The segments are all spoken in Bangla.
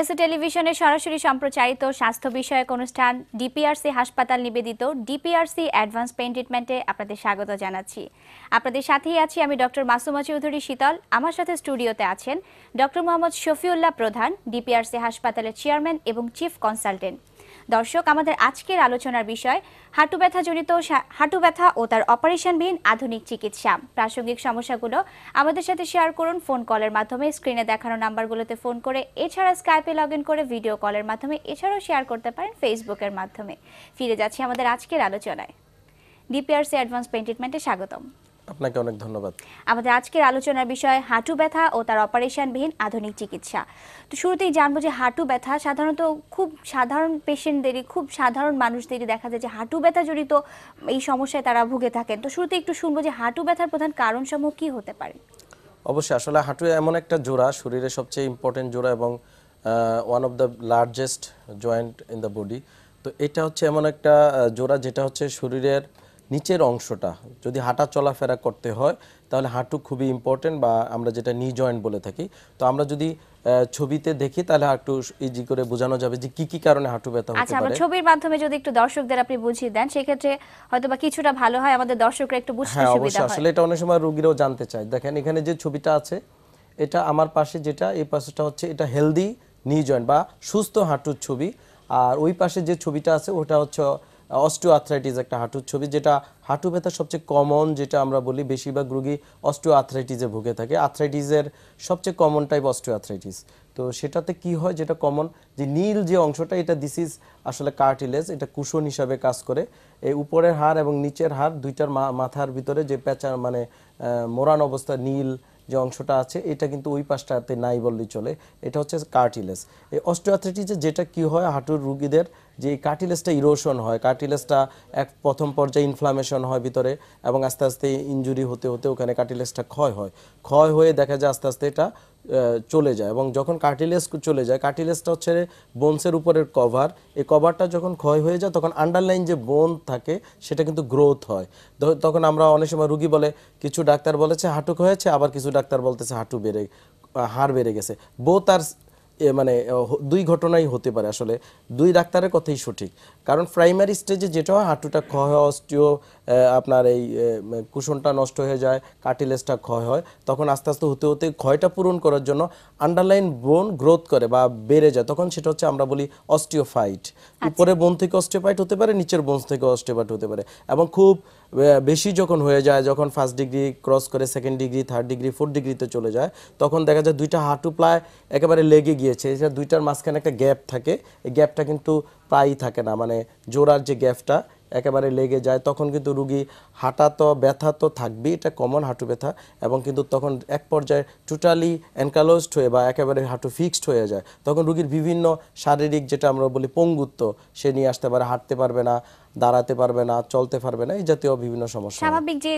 এসএ টেলিভিশনে সরাসরি সম্প্রচারিত স্বাস্থ্য বিষয়ক অনুষ্ঠান ডিপিআরসি হাসপাতাল নিবেদিত ডিপিআরসি অ্যাডভান্স পেইন ট্রিটমেন্টে আপনাদের স্বাগত জানাচ্ছি আপনাদের সাথেই আছি আমি ডক্টর মাসুমা চৌধুরী শীতল আমার সাথে স্টুডিওতে আছেন ডক্টর মোহাম্মদ শফিউল্লাহ প্রধান ডিপিআরসি হাসপাতালের চেয়ারম্যান এবং চিফ কনসালটেন্ট দর্শক আমাদের আজকের আলোচনার বিষয় হাঁটু ব্যথা জনিত হাঁটু ব্যথা ও তার অপারেশনবিহীন আধুনিক চিকিৎসা প্রাসঙ্গিক সমস্যাগুলো আমাদের সাথে শেয়ার করুন ফোন কলের মাধ্যমে স্ক্রিনে দেখানো নাম্বারগুলোতে ফোন করে এছাড়া স্কাইপে লগ করে ভিডিও কলের মাধ্যমে এছাড়াও শেয়ার করতে পারেন ফেসবুকের মাধ্যমে ফিরে যাচ্ছি আমাদের আজকের আলোচনায় ডিপিআরসি অ্যাডভান্স পেন্টিটমেন্টে স্বাগতম আপনাকে অনেক ধন্যবাদ আমাদের আজকের আলোচনার বিষয় হাঁটু ব্যথা ও তার অপারেশনবিহীন আধুনিক চিকিৎসা তো শুরুতেই জানবো যে হাঁটু ব্যথা সাধারণত খুব সাধারণ পেশেন্টদেরই খুব সাধারণ মানুষদেরই দেখা যায় যে হাঁটু ব্যথা জড়িত এই সমস্যায় তারা ভুগে থাকেন তো শুরুতে একটু শুনবো যে হাঁটু ব্যথার প্রধান কারণ সমূহ কি হতে পারে অবশ্যই আসলে হাঁটু এমন একটা জোড়া শরীরের সবচেয়ে ইম্পর্টেন্ট জোড়া এবং one of the largest joint in the body তো এটা হচ্ছে এমন একটা জোড়া যেটা হচ্ছে শরীরের নিচের অংশটা যদি হাঁটা চলাফেরা করতে হয় তাহলে হাঁটু খুবই ইম্পর্টেন্ট বা আমরা যেটা নি জয়েন্ট বলে থাকি তো আমরা যদি ছবিতে দেখি তাহলে একটু ইজি করে বোঝানো যাবে যে কি কি কারণে হাঁটু ব্যথা হচ্ছে আচ্ছা আমরা ছবির মাধ্যমে যদি একটু দর্শকদের আপনি বুঝিয়ে দেন সেক্ষেত্রে হয়তো বা কিছুটা ভালো হয় আমাদের দর্শকরা একটু বুঝতে হ্যাঁ, সুবিধা হয় হ্যাঁ আসলে এটা অনেক সময় রোগীরাও জানতে চায় দেখেন এখানে যে ছবিটা আছে এটা আমার পাশে যেটা এই পাশেটা হচ্ছে এটা হেলদি নি জয়েন্ট বা সুস্থ হাঁটুর ছবি আর ওই পাশে যে ছবিটা আছে ওটা হচ্ছে অস্টিও আর্থ্রাইটিস একটা হাঁটুর ছবি যেটা হাঁটু ব্যথা সবচেয়ে কমন যেটা আমরা বলি বেশিরভাগ রুগী অস্টিও আর্থ্রাইটিসে ভুগে থাকে আর্থ্রাইটিসের সবচেয়ে কমন টাইপ অস্টিও আর্থ্রাইটিস তো সেটাতে কি হয় যেটা কমন যে নীল যে অংশটা এটা দিস ইজ আসলে কার্টিলেজ এটা কুশন হিসাবে কাজ করে এই উপরের হাড় এবং নিচের হাড় দুইটার মাথার ভিতরে যে প্যাচার মানে মোরান অবস্থা নীল যে অংশটা আছে এটা কিন্তু ওই পাশটাতে নাই বললেই চলে এটা হচ্ছে কার্টিলেস এই অস্টিওআর্থ্রাইটিসে যেটা কি হয় হাঁটুর রুগীদের যে কার্টিলেসটা ইরোশন হয় কার্টিলেসটা এক প্রথম পর্যায়ে ইনফ্লামেশন হয় ভিতরে এবং আস্তে আস্তে ইঞ্জুরি হতে হতে ওখানে কার্টিলেসটা ক্ষয় হয় ক্ষয় হয়ে দেখা যায় আস্তে আস্তে এটা চলে যায় এবং যখন কার্টিলেস চলে যায় কার্টিলেসটা হচ্ছে বোনসের উপরের কভার এই কভারটা যখন ক্ষয় হয়ে যায় তখন আন্ডারলাইন যে বোন থাকে সেটা কিন্তু গ্রোথ হয় তখন আমরা অনেক সময় রুগী বলে কিছু ডাক্তার বলেছে হাঁটু হয়েছে আবার কিছু ডাক্তার বলতেছে হাঁটু বেড়ে হাড় বেড়ে গেছে বোথ আর মানে দুই ঘটনাই হতে পারে আসলে দুই ডাক্তারের কথাই সঠিক কারণ প্রাইমারি স্টেজে যেটা হয় হাঁটুটা ক্ষয় হয় অস্টিও আপনার এই কুশনটা নষ্ট হয়ে যায় কাটিলেসটা ক্ষয় হয় তখন আস্তে আস্তে হতে হতে ক্ষয়টা পূরণ করার জন্য আন্ডারলাইন বোন গ্রোথ করে বা বেড়ে যায় তখন সেটা হচ্ছে আমরা বলি অস্টিওফাইট আচ্ছা। উপরে বোন থেকে অস্টিওফাইট হতে পারে নিচের বোন থেকে অস্টিওফাইট হতে পারে এবং খুব বেশি যখন হয়ে যায় যখন ফার্স্ট ডিগ্রি ক্রস করে second degree third degree fourth ডিগ্রিতে চলে যায় তখন দেখা যায় দুইটা হাঁটু প্লায় একেবারে লেগে গিয়েছে এছাড়া দুইটার মাঝখানে একটা গ্যাপ থাকে এই গ্যাপটা কিন্তু প্রায়ই থাকে না মানে জোড়ার যে গ্যাপটা একেবারে লেগে যায় তখন কিন্তু রুগী হাঁটা তো ব্যথা তো থাকবেই এটা কমন হাঁটু ব্যথা এবং কিন্তু তখন এক পর্যায়ে টোটালি অ্যানকালোজড হয়ে বা একেবারে হাঁটু ফিক্সড হয়ে যায় তখন রুগীর বিভিন্ন শারীরিক যেটা আমরা বলি পঙ্গুত্ব সে নিয়ে আসতে পারে হাঁটতে পারবে না দাঁড়াতে পারবে না চলতে পারবে না এই জাতীয় বিভিন্ন সমস্যা স্বাভাবিক যে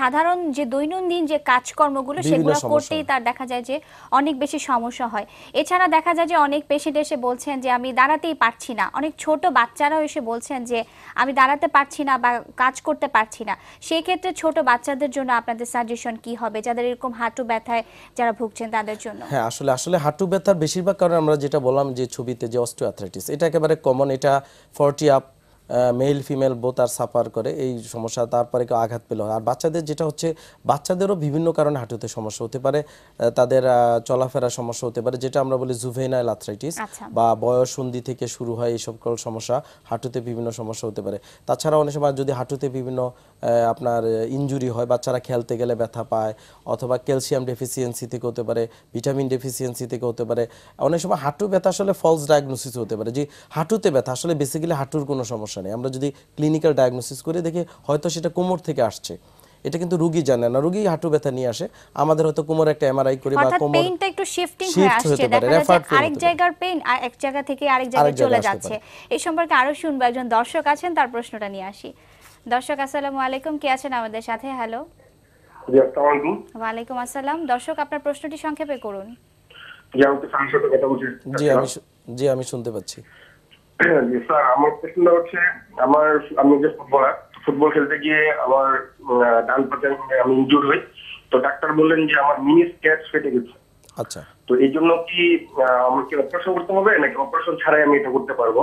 সাধারণ যে দৈনন্দিন যে কাজকর্মগুলো সেগুলো করতেই তার দেখা যায় যে অনেক বেশি সমস্যা হয় এছাড়া দেখা যায় যে অনেক পেশেন্ট এসে বলছেন যে আমি দাঁড়াতেই পারছি না অনেক ছোট বাচ্চারাও এসে বলছেন যে আমি দাঁড়াতে পারছি না বা কাজ করতে পারছি না সেই ক্ষেত্রে ছোট বাচ্চাদের জন্য আপনাদের সাজেশন কি হবে যাদের এরকম হাঁটু ব্যথায় যারা ভুগছেন তাদের জন্য হ্যাঁ আসলে আসলে হাঁটু ব্যথার বেশিরভাগ কারণ আমরা যেটা বললাম যে ছবিতে যে অস্টিওআর্থ্রাইটিস এটা একেবারে কমন এটা forty up male female both আর সাফার করে এই সমস্যা তারপরে কেউ আঘাত পেল আর বাচ্চাদের যেটা হচ্ছে বাচ্চাদেরও বিভিন্ন কারণে হাঁটুতে সমস্যা হতে পারে তাদের চলাফেরা সমস্যা হতে পারে যেটা আমরা বলি জুভেনাইল আর্থ্রাইটিস বা বয়স সন্ধি থেকে শুরু হয় এই সকল সমস্যা হাঁটুতে বিভিন্ন সমস্যা হতে পারে তাছাড়া অনেক সময় যদি হাঁটুতে বিভিন্ন আপনার ইঞ্জুরি হয় বাচ্চারা খেলতে গেলে ব্যথা পায় অথবা ক্যালসিয়াম ডেফিসিয়েন্সি থেকে হতে পারে ভিটামিন ডেফিসিয়েন্সি থেকে হতে পারে অনেক সময় হাঁটু ব্যথা আসলে ফলস ডায়াগনোসিস হতে পারে যে হাঁটুতে ব্যথা আসলে বেসিক্যালি হাঁটুর কোনো সমস্যা নেই আমরা যদি ক্লিনিক্যাল ডায়াগনোসিস করে দেখি হয়তো সেটা কোমর থেকে আসছে এটা কিন্তু রুগী জানে না রুগী হাঁটু ব্যথা নিয়ে আসে আমাদের হয়তো কোমরে একটা এমআরআই করি বা কোমর পেইনটা একটু শিফটিং হয়ে আসছে দেখা যাচ্ছে আরেক জায়গার পেইন এক জায়গা থেকে আরেক জায়গায় চলে যাচ্ছে এই সম্পর্কে আরো শুনবো একজন দর্শক আছেন তার প্রশ্নটা নিয়ে আসি দর্শক আসসালামু আলাইকুম কে আছেন আমাদের সাথে হ্যালো ওয়ালাইকুম আসসালাম দর্শক আপনার প্রশ্নটি সংক্ষেপে করুন জি আমি জি আমি শুনতে পাচ্ছি স্যার আমার প্রশ্নটা হচ্ছে আমার আমি যে ফুটবলার ফুটবল খেলতে গিয়ে আমার ডান পাতে আমি ইনজুর হই তো ডাক্তার বললেন যে আমার মিনিস ক্যাচ ফেটে গেছে আচ্ছা তো এই জন্য কি আমার কি অপারেশন করতে হবে নাকি অপারেশন ছাড়াই আমি এটা করতে পারবো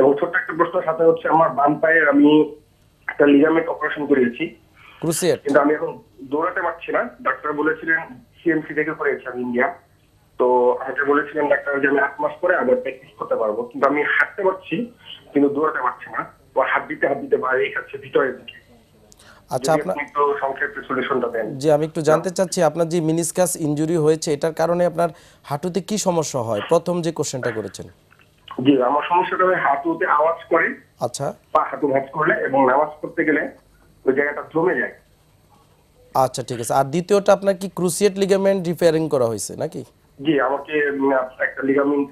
এবং ছোট্ট একটা প্রশ্ন সাথে হচ্ছে আমার বাম পায়ের আমি একটা লিগামেন্ট অপারেশন করিয়েছি কিন্তু আমি এখন দৌড়াতে পারছি না ডাক্তার বলেছিলেন সিএমসি থেকে করেছি আমি ইন্ডিয়া তো আমাকে বলেছিলেন ডাক্তার যে আমি আট মাস পরে আবার প্র্যাকটিস করতে পারবো কিন্তু আমি হাঁটতে পারছি কিন্তু দৌড়াতে পারছি না তো হাত দিতে হাত দিতে বাইরে খাচ্ছে ভিতরের দিকে আচ্ছা আপনার আমি একটু জানতে চাচ্ছি আপনার যে মিনিসকাস ইনজুরি হয়েছে এটার কারণে আপনার হাঁটুতে কি সমস্যা হয় প্রথম যে কোশ্চেনটা করেছেন জি আমার সমস্যাটা হয় হাঁটুতে আওয়াজ করে আচ্ছা পা হাঁটু ভাঁজ করলে এবং নামাজ পড়তে গেলে ওই জায়গাটা জমে যায় আচ্ছা ঠিক আছে আর দ্বিতীয়টা আপনার কি ক্রুসিয়েট লিগামেন্ট রিপেয়ারিং করা হয়েছে নাকি জি আমাকে একটা লিগামেন্ট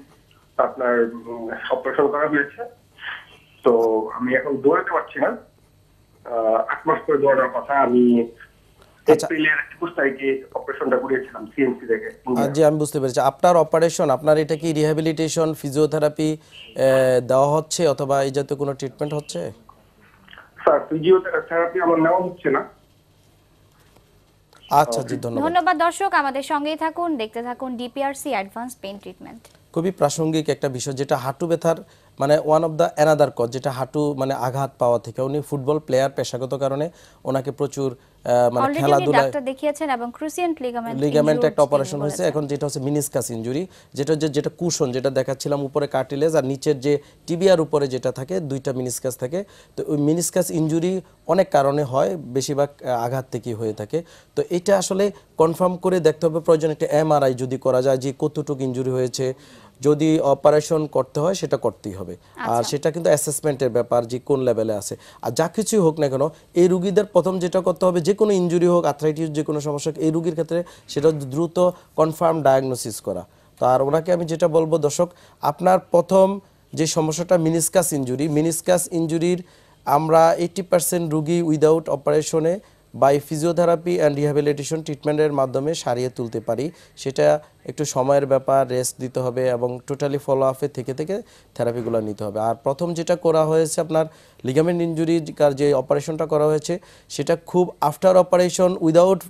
আপনার অপারেশন করা হয়েছে তো আমি এখন দৌড়াতে পারছি না আট মাস করে দৌড়ানোর কথা আমি আচ্ছা, আচ্ছা ধন্যবাদ দর্শক আমাদের সঙ্গেই থাকুন দেখতে থাকুন ডিপিআরসি অ্যাডভান্স পেন ট্রিটমেন্ট খুবই প্রাসঙ্গিক একটা বিষয় যেটা হাঁটু ব্যথার মানে one of the another cause যেটা হাঁটু মানে আঘাত পাওয়া থেকে উনি ফুটবল প্লেয়ার পেশাগত কারণে ওনাকে প্রচুর মানে খেলাধুলা ডাক্তার দেখিয়েছেন এবং ক্রুসিয়েন্ট লিগামেন্ট লিগামেন্ট একটা অপারেশন হয়েছে এখন যেটা হচ্ছে মিনিসকাস ইনজুরি যেটা যেটা কুশন যেটা দেখাচ্ছিলাম উপরে কার্টিলেজ আর নিচের যে টিবিয়ার উপরে যেটা থাকে দুইটা মিনিসকাস থাকে তো ওই মিনিসকাস ইনজুরি অনেক কারণে হয় বেশিরভাগ আঘাত থেকেই হয়ে থাকে তো এটা আসলে কনফার্ম করে দেখতে হবে প্রয়োজন একটা এমআরআই যদি করা যায় যে কতটুকু ইনজুরি হয়েছে যদি অপারেশন করতে হয় সেটা করতেই হবে আচ্ছা। আর সেটা কিন্তু অ্যাসেসমেন্টের ব্যাপার যে কোন লেভেলে আছে আর যা কিছুই হোক না কেন এই রুগীদের প্রথম যেটা করতে হবে যে কোনো ইঞ্জুরি হোক আর্থ্রাইটিস যে কোনো সমস্যা হোক এই রুগীর ক্ষেত্রে সেটা দ্রুত কনফার্ম ডায়াগনোসিস করা তো আর ওনাকে আমি যেটা বলবো দর্শক আপনার প্রথম যে সমস্যাটা মিনিসকাস ইঞ্জুরি মিনিসকাস ইঞ্জুরির আমরা এইটি পার্সেন্ট রুগী উইদাউট অপারেশনে বাই ফিজিওথেরাপি অ্যান্ড রিহ্যাবিলিটেশন ট্রিটমেন্টের মাধ্যমে সারিয়ে তুলতে পারি সেটা একটু সময়ের ব্যাপার রেস্ট দিতে হবে এবং টোটালি ফলো আপে থেকে থেকে থেরাপিগুলো নিতে হবে আর প্রথম যেটা করা হয়েছে আপনার লিগামেন্ট ইঞ্জুরি যে অপারেশনটা করা হয়েছে সেটা খুব আফটার অপারেশন উইদাউট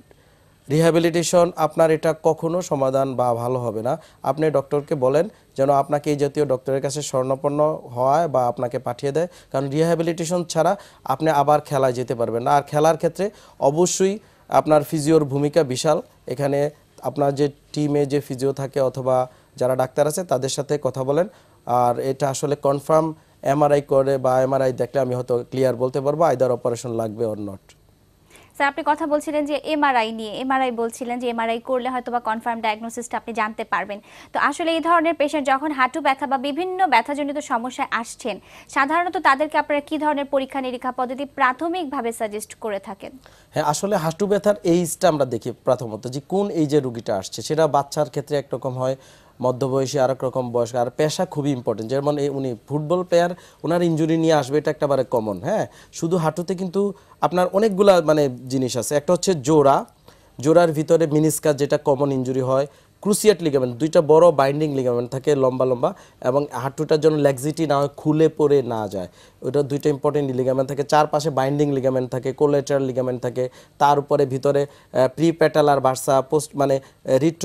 রিহ্যাবিলিটেশন আপনার এটা কখনো সমাধান বা ভালো হবে না আপনি ডক্টরকে বলেন যেন আপনাকে এই জাতীয় ডক্টরের কাছে স্বর্ণপন্ন হয় বা আপনাকে পাঠিয়ে দেয় কারণ রিহ্যাবিলিটেশন ছাড়া আপনি আবার খেলায় যেতে পারবেন না আর খেলার ক্ষেত্রে অবশ্যই আপনার ফিজিওর ভূমিকা বিশাল এখানে আপনার যে টিমে যে ফিজিও থাকে অথবা যারা ডাক্তার আছে তাদের সাথে কথা বলেন আর এটা আসলে কনফার্ম এমআরআই করে বা এমআরআই দেখলে আমি হয়তো ক্লিয়ার বলতে পারবো আইদার অপারেশন লাগবে অর নট স্যার আপনি কথা বলছিলেন যে এমআরআই নিয়ে এমআরআই বলছিলেন যে এমআরআই করলে হয়তো বা কনফার্ম ডায়াগনোসিসটা আপনি জানতে পারবেন তো আসলে এই ধরনের পেশেন্ট যখন হাঁটু ব্যথা বা বিভিন্ন ব্যথাজনিত সমস্যায় আসছেন সাধারণত তাদেরকে আপনারা কি ধরনের পরীক্ষা নিরীক্ষা পদ্ধতি প্রাথমিকভাবে সাজেস্ট করে থাকেন হ্যাঁ আসলে হাঁটু ব্যথার এইজটা আমরা দেখি প্রথমত যে কোন এইজে রুগীটা আসছে সেটা বাচ্চার ক্ষেত্রে একরকম হয় মধ্যবয়সী আর এক রকম বয়স আর পেশা খুবই ইম্পর্টেন্ট যেমন উনি ফুটবল প্লেয়ার ওনার ইঞ্জুরি নিয়ে আসবে এটা একটা বারে কমন হ্যাঁ শুধু হাঁটুতে কিন্তু আপনার অনেকগুলা মানে জিনিস আছে একটা হচ্ছে জোড়া জোড়ার ভিতরে মিনিস্কার যেটা কমন ইঞ্জুরি হয় ক্রুসিয়েট লিগামেন্ট দুইটা বড় বাইন্ডিং লিগামেন্ট থাকে লম্বা লম্বা এবং হাঁটুটার জন্য লেগজিটি না হয় খুলে পড়ে না যায় ওটা দুইটা ইম্পর্টেন্ট লিগামেন্ট থাকে চারপাশে বাইন্ডিং লিগামেন্ট থাকে কোলেটার লিগামেন্ট থাকে তার উপরে ভিতরে প্রি প্যাটালার বার্সা পোস্ট মানে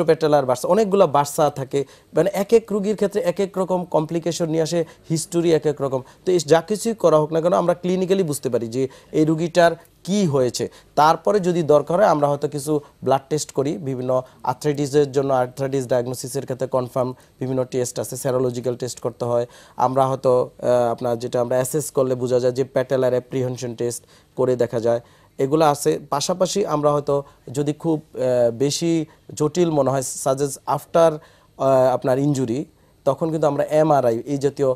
প্যাটালার বার্সা অনেকগুলো বার্সা থাকে মানে এক এক রুগীর ক্ষেত্রে এক এক রকম কমপ্লিকেশন নিয়ে আসে হিস্টোরি এক এক রকম তো যা কিছুই করা হোক না কেন আমরা ক্লিনিক্যালি বুঝতে পারি যে এই রুগীটার কি হয়েছে তারপরে যদি দরকার হয় আমরা হয়তো কিছু ব্লাড টেস্ট করি বিভিন্ন আর্থ্রাইটিসের জন্য আর্থ্রাইটিস ডায়াগনোসিসের ক্ষেত্রে কনফার্ম বিভিন্ন টেস্ট আছে স্যারোলজিক্যাল টেস্ট করতে হয় আমরা হয়তো আপনার যেটা আমরা অ্যাসেস করলে বোঝা যায় যে প্যাটেলার অ্যাপ্রিহেনশন টেস্ট করে দেখা যায় এগুলো আছে পাশাপাশি আমরা হয়তো যদি খুব বেশি জটিল মনে হয় সাজেস আফটার আপনার ইঞ্জুরি তখন কিন্তু আমরা এমআরআই এই জাতীয়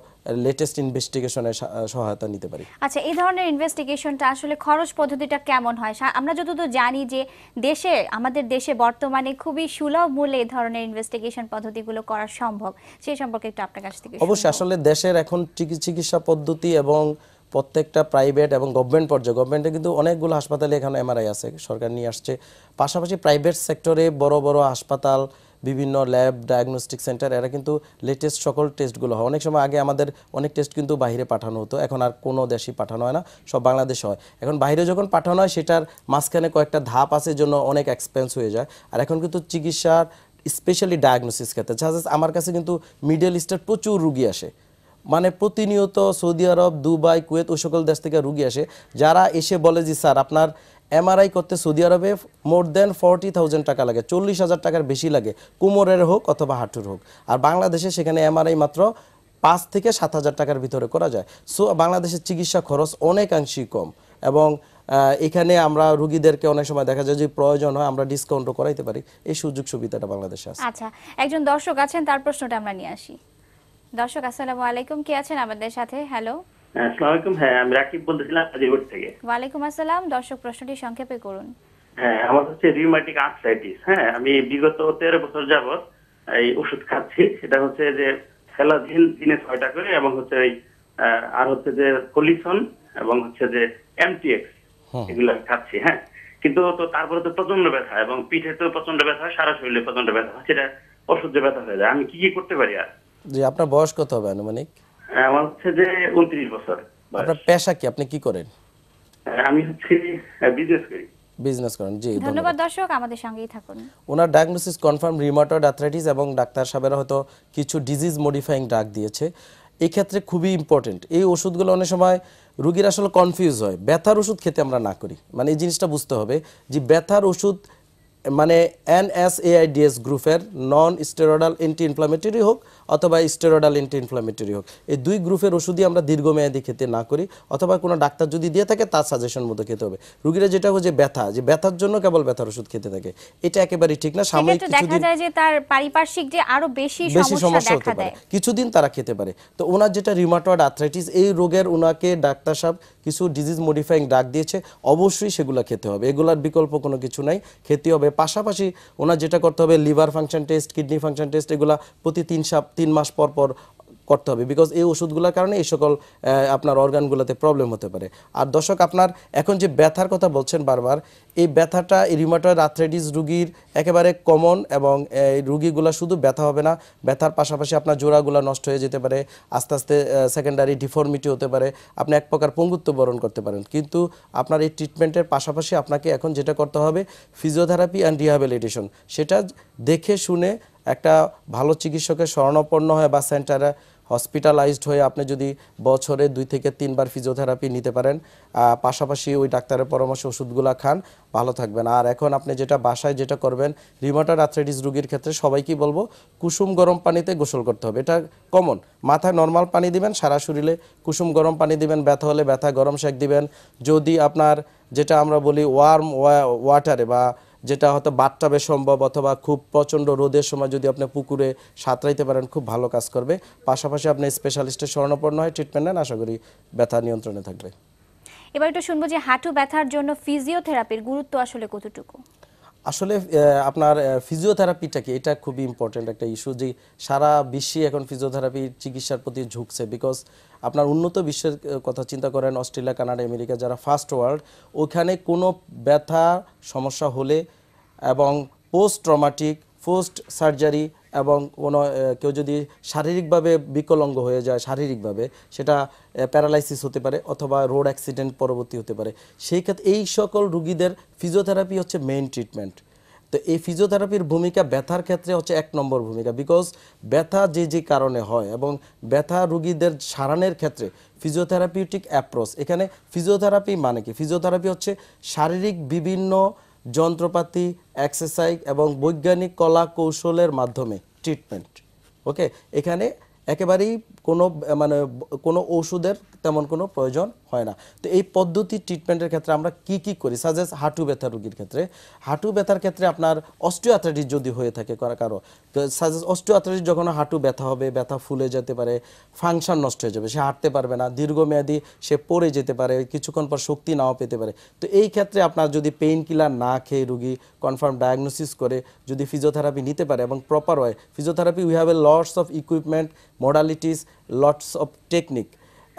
লেটেস্ট ইনভেস্টিগেশনের সহায়তা নিতে পারি আচ্ছা এই ধরনের ইনভেস্টিগেশনটা আসলে খরচ পদ্ধতিটা কেমন হয় আমরা যতদূর জানি যে দেশে আমাদের দেশে বর্তমানে খুবই সুলভ মূল্যে এই ধরনের ইনভেস্টিগেশন পদ্ধতিগুলো করা সম্ভব সেই সম্পর্কে একটু আপনার কাছ থেকে অবশ্যই আসলে দেশের এখন চিকিৎসা পদ্ধতি এবং প্রত্যেকটা প্রাইভেট এবং গভর্নমেন্ট পর্যায়ে গভর্নমেন্টে কিন্তু অনেকগুলো হাসপাতালে এখানে এমআরআই আছে সরকার নিয়ে আসছে পাশাপাশি প্রাইভেট সেক্টরে বড় বড় হাসপাতাল বিভিন্ন ল্যাব ডায়াগনস্টিক সেন্টার এরা কিন্তু লেটেস্ট সকল টেস্টগুলো হয় অনেক সময় আগে আমাদের অনেক টেস্ট কিন্তু বাইরে পাঠানো হতো এখন আর কোনো দেশই পাঠানো হয় না সব বাংলাদেশ হয় এখন বাইরে যখন পাঠানো হয় সেটার মাঝখানে কয়েকটা ধাপ আসে জন্য অনেক এক্সপেন্স হয়ে যায় আর এখন কিন্তু চিকিৎসার স্পেশালি ডায়াগনোসিস ক্ষেত্রে সাজাস আমার কাছে কিন্তু মিডল ইস্টের প্রচুর রুগী আসে মানে প্রতিনিয়ত সৌদি আরব দুবাই কুয়েত ও সকল দেশ থেকে রুগী আসে যারা এসে বলে যে স্যার আপনার এমআরআই করতে সৌদি আরবে মোর দেন ফর্টি থাউজেন্ড টাকা লাগে চল্লিশ হাজার টাকার বেশি লাগে কুমোরের হোক অথবা হাঁটুর হোক আর বাংলাদেশে সেখানে এমআরআই মাত্র পাঁচ থেকে সাত হাজার টাকার ভিতরে করা যায় সো বাংলাদেশের চিকিৎসা খরচ অনেকাংশেই কম এবং এখানে আমরা রোগীদেরকে অনেক সময় দেখা যায় যে প্রয়োজন হয় আমরা ডিসকাউন্টও করাইতে পারি এই সুযোগ সুবিধাটা বাংলাদেশে আছে আচ্ছা একজন দর্শক আছেন তার প্রশ্নটা আমরা নিয়ে আসি দর্শক আসসালামু আলাইকুম কে আছেন আমাদের সাথে হ্যালো হ্যাঁ, হ্যাঁ আমি রাকিব বলতেছিলাম থেকে ওয়ালাইকুম আসসালাম দর্শক প্রশ্নটি সংক্ষেপে করুন হ্যাঁ আমার হচ্ছে আর্থ্রাইটিস হ্যাঁ আমি বিগত তেরো বছর যাবত এই ওষুধ খাচ্ছি সেটা হচ্ছে যে ফেলাজিন দিনে ছয়টা করে এবং হচ্ছে ওই আর হচ্ছে যে কলিসন এবং হচ্ছে যে এমটিএক্স হ্যাঁ। এগুলো খাচ্ছি হ্যাঁ কিন্তু তো তারপরে তো প্রচন্ড ব্যথা এবং পিঠে তো প্রচন্ড ব্যথা সারা শরীরে প্রচন্ড ব্যথা সেটা অসহ্য ব্যথা হয়ে যায় আমি কি কি করতে পারি আর জি আপনার বয়স কত হবে আনুমানিক আমার হচ্ছে যে উনত্রিশ বছর আপনার পেশা কি আপনি কি করেন আমি হচ্ছে বিজনেস করি বিজনেস করেন জি ধন্যবাদ দর্শক আমাদের সঙ্গেই থাকুন ওনার ডায়াগনোসিস কনফার্ম রিউমাটয়েড আর্থ্রাইটিস এবং ডাক্তার হয়তো কিছু ডিজিজ মডিফাইং ড্রাগ দিয়েছে এই ক্ষেত্রে খুবই ইম্পর্টেন্ট এই ওষুধগুলো অনেক সময় রুগীর আসলে কনফিউজ হয় ব্যথার ওষুধ খেতে আমরা না করি মানে এই জিনিসটা বুঝতে হবে যে ব্যথার ওষুধ মানে এনএসএআইডিএস গ্রুপের নন স্টেরয়েডাল অ্যান্টি ইনফ্লামেটরি হোক অথবা স্টেরয়েডাল অ্যান্টি ইনফ্লামেটরি হোক এই দুই গ্রুপের ওষুধই আমরা দীর্ঘমেয়াদী খেতে না করি অথবা কোনো ডাক্তার যদি দিয়ে থাকে তার সাজেশন মতো খেতে হবে রুগীরা যেটা হচ্ছে ব্যথা যে ব্যথার জন্য কেবল ব্যথার ওষুধ খেতে থাকে এটা একেবারে ঠিক না সাময়িক দেখা যায় যে তার পারিপার্শ্বিক যে আরো বেশি সমস্যা হতে পারে কিছুদিন তারা খেতে পারে তো ওনার যেটা রিমাটয়েড আর্থ্রাইটিস এই রোগের ওনাকে ডাক্তার সাহেব কিছু ডিজিজ মডিফাইং ডাক দিয়েছে অবশ্যই সেগুলো খেতে হবে এগুলার বিকল্প কোনো কিছু নাই খেতে হবে পাশাপাশি ওনার যেটা করতে হবে liver function test kidney function test এগুলা প্রতি তিন সপ্তাহ তিন মাস পর পর করতে হবে বিকজ এই ওষুধগুলোর কারণে এই সকল আপনার অর্গানগুলোতে প্রবলেম হতে পারে আর দর্শক আপনার এখন যে ব্যথার কথা বলছেন বারবার এই ব্যথাটা রিমাটয়েড আর্থ্রাইটিস রুগীর একেবারে কমন এবং এই রুগীগুলো শুধু ব্যথা হবে না ব্যথার পাশাপাশি আপনার জোড়াগুলো নষ্ট হয়ে যেতে পারে আস্তে আস্তে সেকেন্ডারি ডিফর্মিটি হতে পারে আপনি এক প্রকার পঙ্গুত্ব বরণ করতে পারেন কিন্তু আপনার এই ট্রিটমেন্টের পাশাপাশি আপনাকে এখন যেটা করতে হবে ফিজিওথেরাপি অ্যান্ড রিহ্যাবিলিটেশন সেটা দেখে শুনে একটা ভালো চিকিৎসকের স্মরণাপন্ন হয় বা সেন্টারে হসপিটালাইজড হয়ে আপনি যদি বছরে দুই থেকে তিনবার ফিজিওথেরাপি নিতে পারেন পাশাপাশি ওই ডাক্তারের পরামর্শ ওষুধগুলো খান ভালো থাকবেন আর এখন আপনি যেটা বাসায় যেটা করবেন রিমোটার আর্থ্রাইটিস রুগীর ক্ষেত্রে কি বলবো কুসুম গরম পানিতে গোসল করতে হবে এটা কমন মাথায় নর্মাল পানি দিবেন সারা শরীরে কুসুম গরম পানি দিবেন ব্যথা হলে ব্যথা গরম শেক দিবেন যদি আপনার যেটা আমরা বলি ওয়ার্ম ওয়াটারে বা যেটা হয়তো বাথটাবে সম্ভব অথবা খুব প্রচণ্ড রোদের সময় যদি আপনি পুকুরে সাঁতরাইতে পারেন খুব ভালো কাজ করবে পাশাপাশি আপনি স্পেশালিস্টের স্বর্ণপর্ণ হয় ট্রিটমেন্ট নেন আশা করি ব্যথা নিয়ন্ত্রণে থাকবে এবার একটু শুনবো যে হাঁটু ব্যথার জন্য ফিজিওথেরাপির গুরুত্ব আসলে কতটুকু আসলে আপনার ফিজিওথেরাপিটা কি এটা খুবই ইম্পর্টেন্ট একটা ইস্যু যে সারা বিশ্বে এখন ফিজিওথেরাপির চিকিৎসার প্রতি ঝুঁকছে বিকজ আপনার উন্নত বিশ্বের কথা চিন্তা করেন অস্ট্রেলিয়া কানাডা আমেরিকা যারা ফার্স্ট ওয়ার্ল্ড ওখানে কোনো ব্যথা সমস্যা হলে এবং পোস্ট ট্রমাটিক পোস্ট সার্জারি এবং কোনো কেউ যদি শারীরিকভাবে বিকলঙ্গ হয়ে যায় শারীরিকভাবে সেটা প্যারালাইসিস হতে পারে অথবা রোড অ্যাক্সিডেন্ট পরবর্তী হতে পারে সেই ক্ষেত্রে এই সকল রুগীদের ফিজিওথেরাপি হচ্ছে মেইন ট্রিটমেন্ট তো এই ফিজিওথেরাপির ভূমিকা ব্যথার ক্ষেত্রে হচ্ছে এক নম্বর ভূমিকা বিকজ ব্যথা যে যে কারণে হয় এবং ব্যথা রুগীদের সারানের ক্ষেত্রে ফিজিওথেরাপিউটিক অ্যাপ্রোচ এখানে ফিজিওথেরাপি মানে কি ফিজিওথেরাপি হচ্ছে শারীরিক বিভিন্ন যন্ত্রপাতি এক্সারসাইজ এবং বৈজ্ঞানিক কলা কৌশলের মাধ্যমে ট্রিটমেন্ট ওকে এখানে একেবারেই কোনো মানে কোনো ওষুধের তেমন কোনো প্রয়োজন হয় না তো এই পদ্ধতি ট্রিটমেন্টের ক্ষেত্রে আমরা কি কি করি সাজেস্ট হাঁটু ব্যথা রোগীর ক্ষেত্রে হাঁটু ব্যথার ক্ষেত্রে আপনার অস্টিওথ্রাইটিস যদি হয়ে থাকে কারো তো সাজেস্ট অস্টিওথ্রাইটিস যখন হাঁটু ব্যথা হবে ব্যথা ফুলে যেতে পারে ফাংশন নষ্ট হয়ে যাবে সে হাঁটতে পারবে না দীর্ঘমেয়াদী সে পড়ে যেতে পারে কিছুক্ষণ পর শক্তি নাও পেতে পারে তো এই ক্ষেত্রে আপনার যদি পেইন কিলার না খেয়ে রুগী কনফার্ম ডায়াগনোসিস করে যদি ফিজিওথেরাপি নিতে পারে এবং প্রপার হয় physiotherapy we have a lots of equipment modalities lots of technique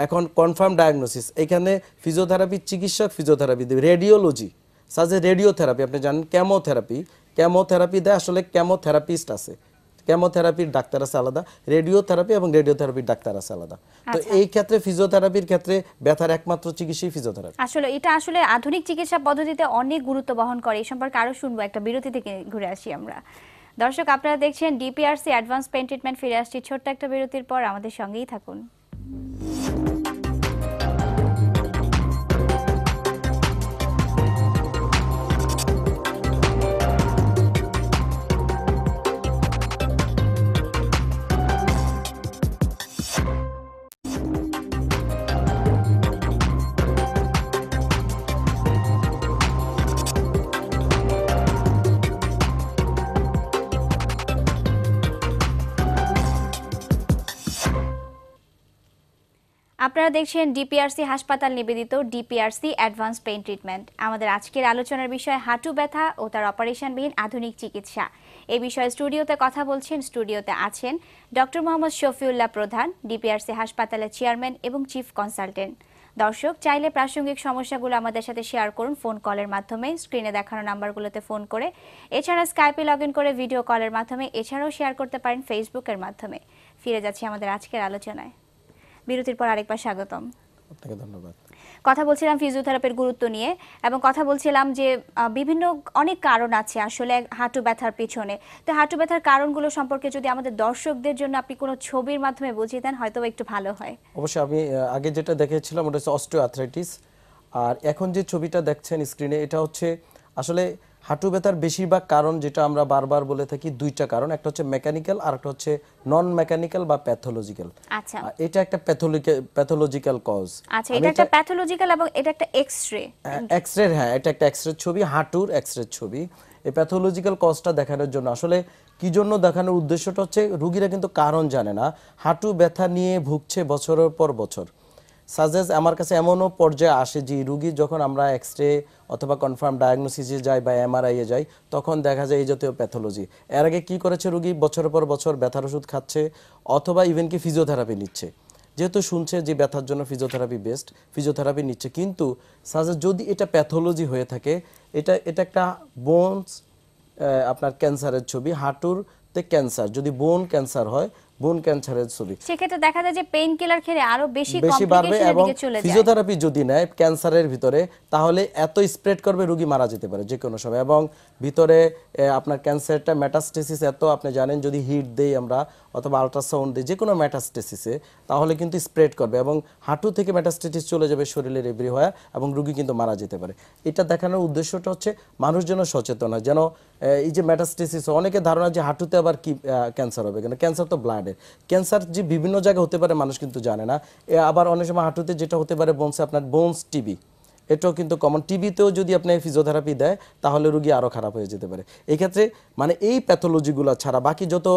এখন কনফার্ম ডায়াগনোসিস এখানে ফিজিওথেরাপি চিকিৎসক ফিজিওথেরাপি দেবে রেডিওলজি সাজে রেডিওথেরাপি আপনি জানেন ক্যামোথেরাপি ক্যামোথেরাপি দেয় আসলে ক্যামোথেরাপিস্ট আছে ক্যামোথেরাপির ডাক্তার আছে আলাদা রেডিওথেরাপি এবং রেডিওথেরাপির ডাক্তার আছে আলাদা তো আচ্ছা। এই ক্ষেত্রে ফিজিওথেরাপির ক্ষেত্রে ব্যথার একমাত্র চিকিৎসাই ফিজিওথেরাপি আসলে এটা আসলে আধুনিক চিকিৎসা পদ্ধতিতে অনেক গুরুত্ব বহন করে এই সম্পর্কে আরও শুনবো একটা বিরতি থেকে ঘুরে আসি আমরা দর্শক আপনারা দেখছেন ডিপিআরসি অ্যাডভান্স পেন ট্রিটমেন্ট ফিরে আসছি ছোট্ট একটা বিরতির পর আমাদের সঙ্গেই থাকুন আপনারা দেখছেন ডিপিআরসি হাসপাতাল নিবেদিত ডিপিআরসি অ্যাডভান্স পেইন ট্রিটমেন্ট আমাদের আজকের আলোচনার বিষয় হাঁটু ব্যথা ও তার অপারেশনবিহীন আধুনিক চিকিৎসা এ বিষয়ে স্টুডিওতে কথা বলছেন স্টুডিওতে আছেন ডক্টর মোহাম্মদ শফিউল্লাহ প্রধান ডিপিআরসি হাসপাতালের চেয়ারম্যান এবং চিফ কনসালটেন্ট দর্শক চাইলে প্রাসঙ্গিক সমস্যাগুলো আমাদের সাথে শেয়ার করুন ফোন কলের মাধ্যমে স্ক্রিনে দেখানো নাম্বারগুলোতে ফোন করে এছাড়া স্কাইপে লগ করে ভিডিও কলের মাধ্যমে এছাড়াও শেয়ার করতে পারেন ফেসবুকের মাধ্যমে ফিরে যাচ্ছি আমাদের আজকের আলোচনায় বিরতির পর আরেকবার স্বাগতম আপনাকে ধন্যবাদ কথা বলছিলাম ফিজিওথেরাপির গুরুত্ব নিয়ে এবং কথা বলছিলাম যে বিভিন্ন অনেক কারণ আছে আসলে হাঁটু ব্যথার পিছনে তো হাঁটু ব্যথার কারণগুলো সম্পর্কে যদি আমাদের দর্শকদের জন্য আপনি কোনো ছবির মাধ্যমে বুঝিয়ে দেন হয়তো একটু ভালো হয় অবশ্যই আমি আগে যেটা দেখেছিলাম ওটা হচ্ছে অস্টিওআর্থ্রাইটিস আর এখন যে ছবিটা দেখছেন স্ক্রিনে এটা হচ্ছে আসলে হাঁটু ব্যথার বেশিরভাগ কারণ যেটা আমরা বারবার বলে থাকি দুইটা কারণ একটা হচ্ছে মেকানিক্যাল আর একটা হচ্ছে নন মেকানিক্যাল বা প্যাথোলজিক্যাল আচ্ছা এটা একটা প্যাথোলজিক্যাল কজ আচ্ছা এটা একটা প্যাথোলজিক্যাল এবং এটা একটা এক্সরে হ্যাঁ, এক্সরে হ্যাঁ এটা একটা এক্সরে ছবি হাঁটুর এক্সরে ছবি এই প্যাথোলজিক্যাল কজটা দেখানোর জন্য আসলে কি জন্য দেখানোর উদ্দেশ্যটা হচ্ছে রোগীরা কিন্তু কারণ জানে না হাঁটু ব্যথা নিয়ে ভুগছে বছরের পর বছর সাজেস আমার কাছে এমনও পর্যায়ে আসে যে রুগী যখন আমরা এক্স রে অথবা কনফার্ম ডায়াগনোসিসে যাই বা এ যাই তখন দেখা যায় এই জাতীয় প্যাথোলজি এর আগে কি করেছে রুগী বছরের পর বছর ব্যথার ওষুধ খাচ্ছে অথবা ইভেন কি ফিজিওথেরাপি নিচ্ছে যেহেতু শুনছে যে ব্যথার জন্য ফিজিওথেরাপি বেস্ট ফিজিওথেরাপি নিচ্ছে কিন্তু সাজেস যদি এটা প্যাথোলজি হয়ে থাকে এটা এটা একটা বোনস আপনার ক্যান্সারের ছবি হাঁটুরতে ক্যান্সার যদি বোন ক্যান্সার হয় বোন ক্যান্সারের ছবি সেক্ষেত্রে দেখা যায় যে পেইন কিলার খেলে আরো বেশি বেশি বাড়বে এবং ফিজিওথেরাপি যদি নেয় ক্যান্সারের ভিতরে তাহলে এত স্প্রেড করবে রোগী মারা যেতে পারে যে কোনো সময় এবং ভিতরে আপনার ক্যান্সারটা ম্যাটাস্টেসিস এত আপনি জানেন যদি হিট দেই আমরা অথবা আলট্রাসাউন্ড দিই যে কোনো ম্যাটাস্টেসিসে তাহলে কিন্তু স্প্রেড করবে এবং হাঁটু থেকে ম্যাটাস্টেটিস চলে যাবে শরীরের এভরি হয় এবং রুগী কিন্তু মারা যেতে পারে এটা দেখানোর উদ্দেশ্যটা হচ্ছে মানুষ যেন সচেতন হয় যেন এই যে ম্যাটাস্টেসিস অনেকে ধারণা যে হাঁটুতে আবার কি ক্যান্সার হবে কেন ক্যান্সার তো ব্লাডের ক্যান্সার যে বিভিন্ন জায়গায় হতে পারে মানুষ কিন্তু জানে না আবার অনেক সময় হাঁটুতে যেটা হতে পারে বোনসে আপনার বোনস টিবি এটাও কিন্তু কমন টিভিতেও যদি আপনি ফিজিওথেরাপি দেয় তাহলে রুগী আরও খারাপ হয়ে যেতে পারে এক্ষেত্রে মানে এই প্যাথোলজিগুলো ছাড়া বাকি যত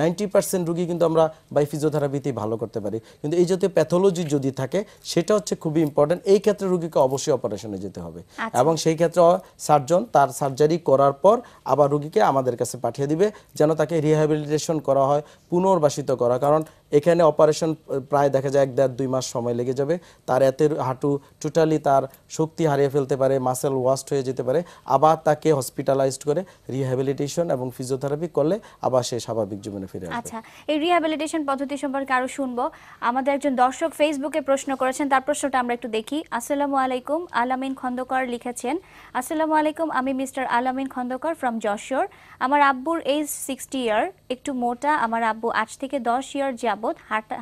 নাইনটি পার্সেন্ট রুগী কিন্তু আমরা বাই ফিজিওথেরাপিতেই ভালো করতে পারি কিন্তু এই জাতীয় প্যাথোলজি যদি থাকে সেটা হচ্ছে খুবই ইম্পর্টেন্ট এই ক্ষেত্রে রুগীকে অবশ্যই অপারেশনে যেতে হবে আচ্ছা। এবং সেই ক্ষেত্রে সার্জন তার সার্জারি করার পর আবার রুগীকে আমাদের কাছে পাঠিয়ে দিবে যেন তাকে রিহ্যাবিলিটেশন করা হয় পুনর্বাসিত করা কারণ এখানে অপারেশন প্রায় দেখা যায় এক দেড় দুই মাস সময় লেগে যাবে তার এতে হাঁটু টোটালি তার শক্তি হারিয়ে ফেলতে পারে মাসেল ওয়াস্ট হয়ে যেতে পারে আবার তাকে হসপিটালাইজড করে রিহ্যাবিলিটেশন এবং ফিজিওথেরাপি করলে আবার সে স্বাভাবিক জীবন জীবনে ফিরে আসবে আচ্ছা এই রিহ্যাবিলিটেশন পদ্ধতি সম্পর্কে আরো শুনবো আমাদের একজন দর্শক ফেসবুকে প্রশ্ন করেছেন তার প্রশ্নটা আমরা একটু দেখি আসসালামু আলাইকুম আলামিন খন্দকার লিখেছেন আসসালামু আলাইকুম আমি মিস্টার আলামিন খন্দকার ফ্রম যশোর আমার আব্বুর এজ সিক্সটি ইয়ার একটু মোটা আমার আব্বু আজ থেকে দশ ইয়ার যাবৎ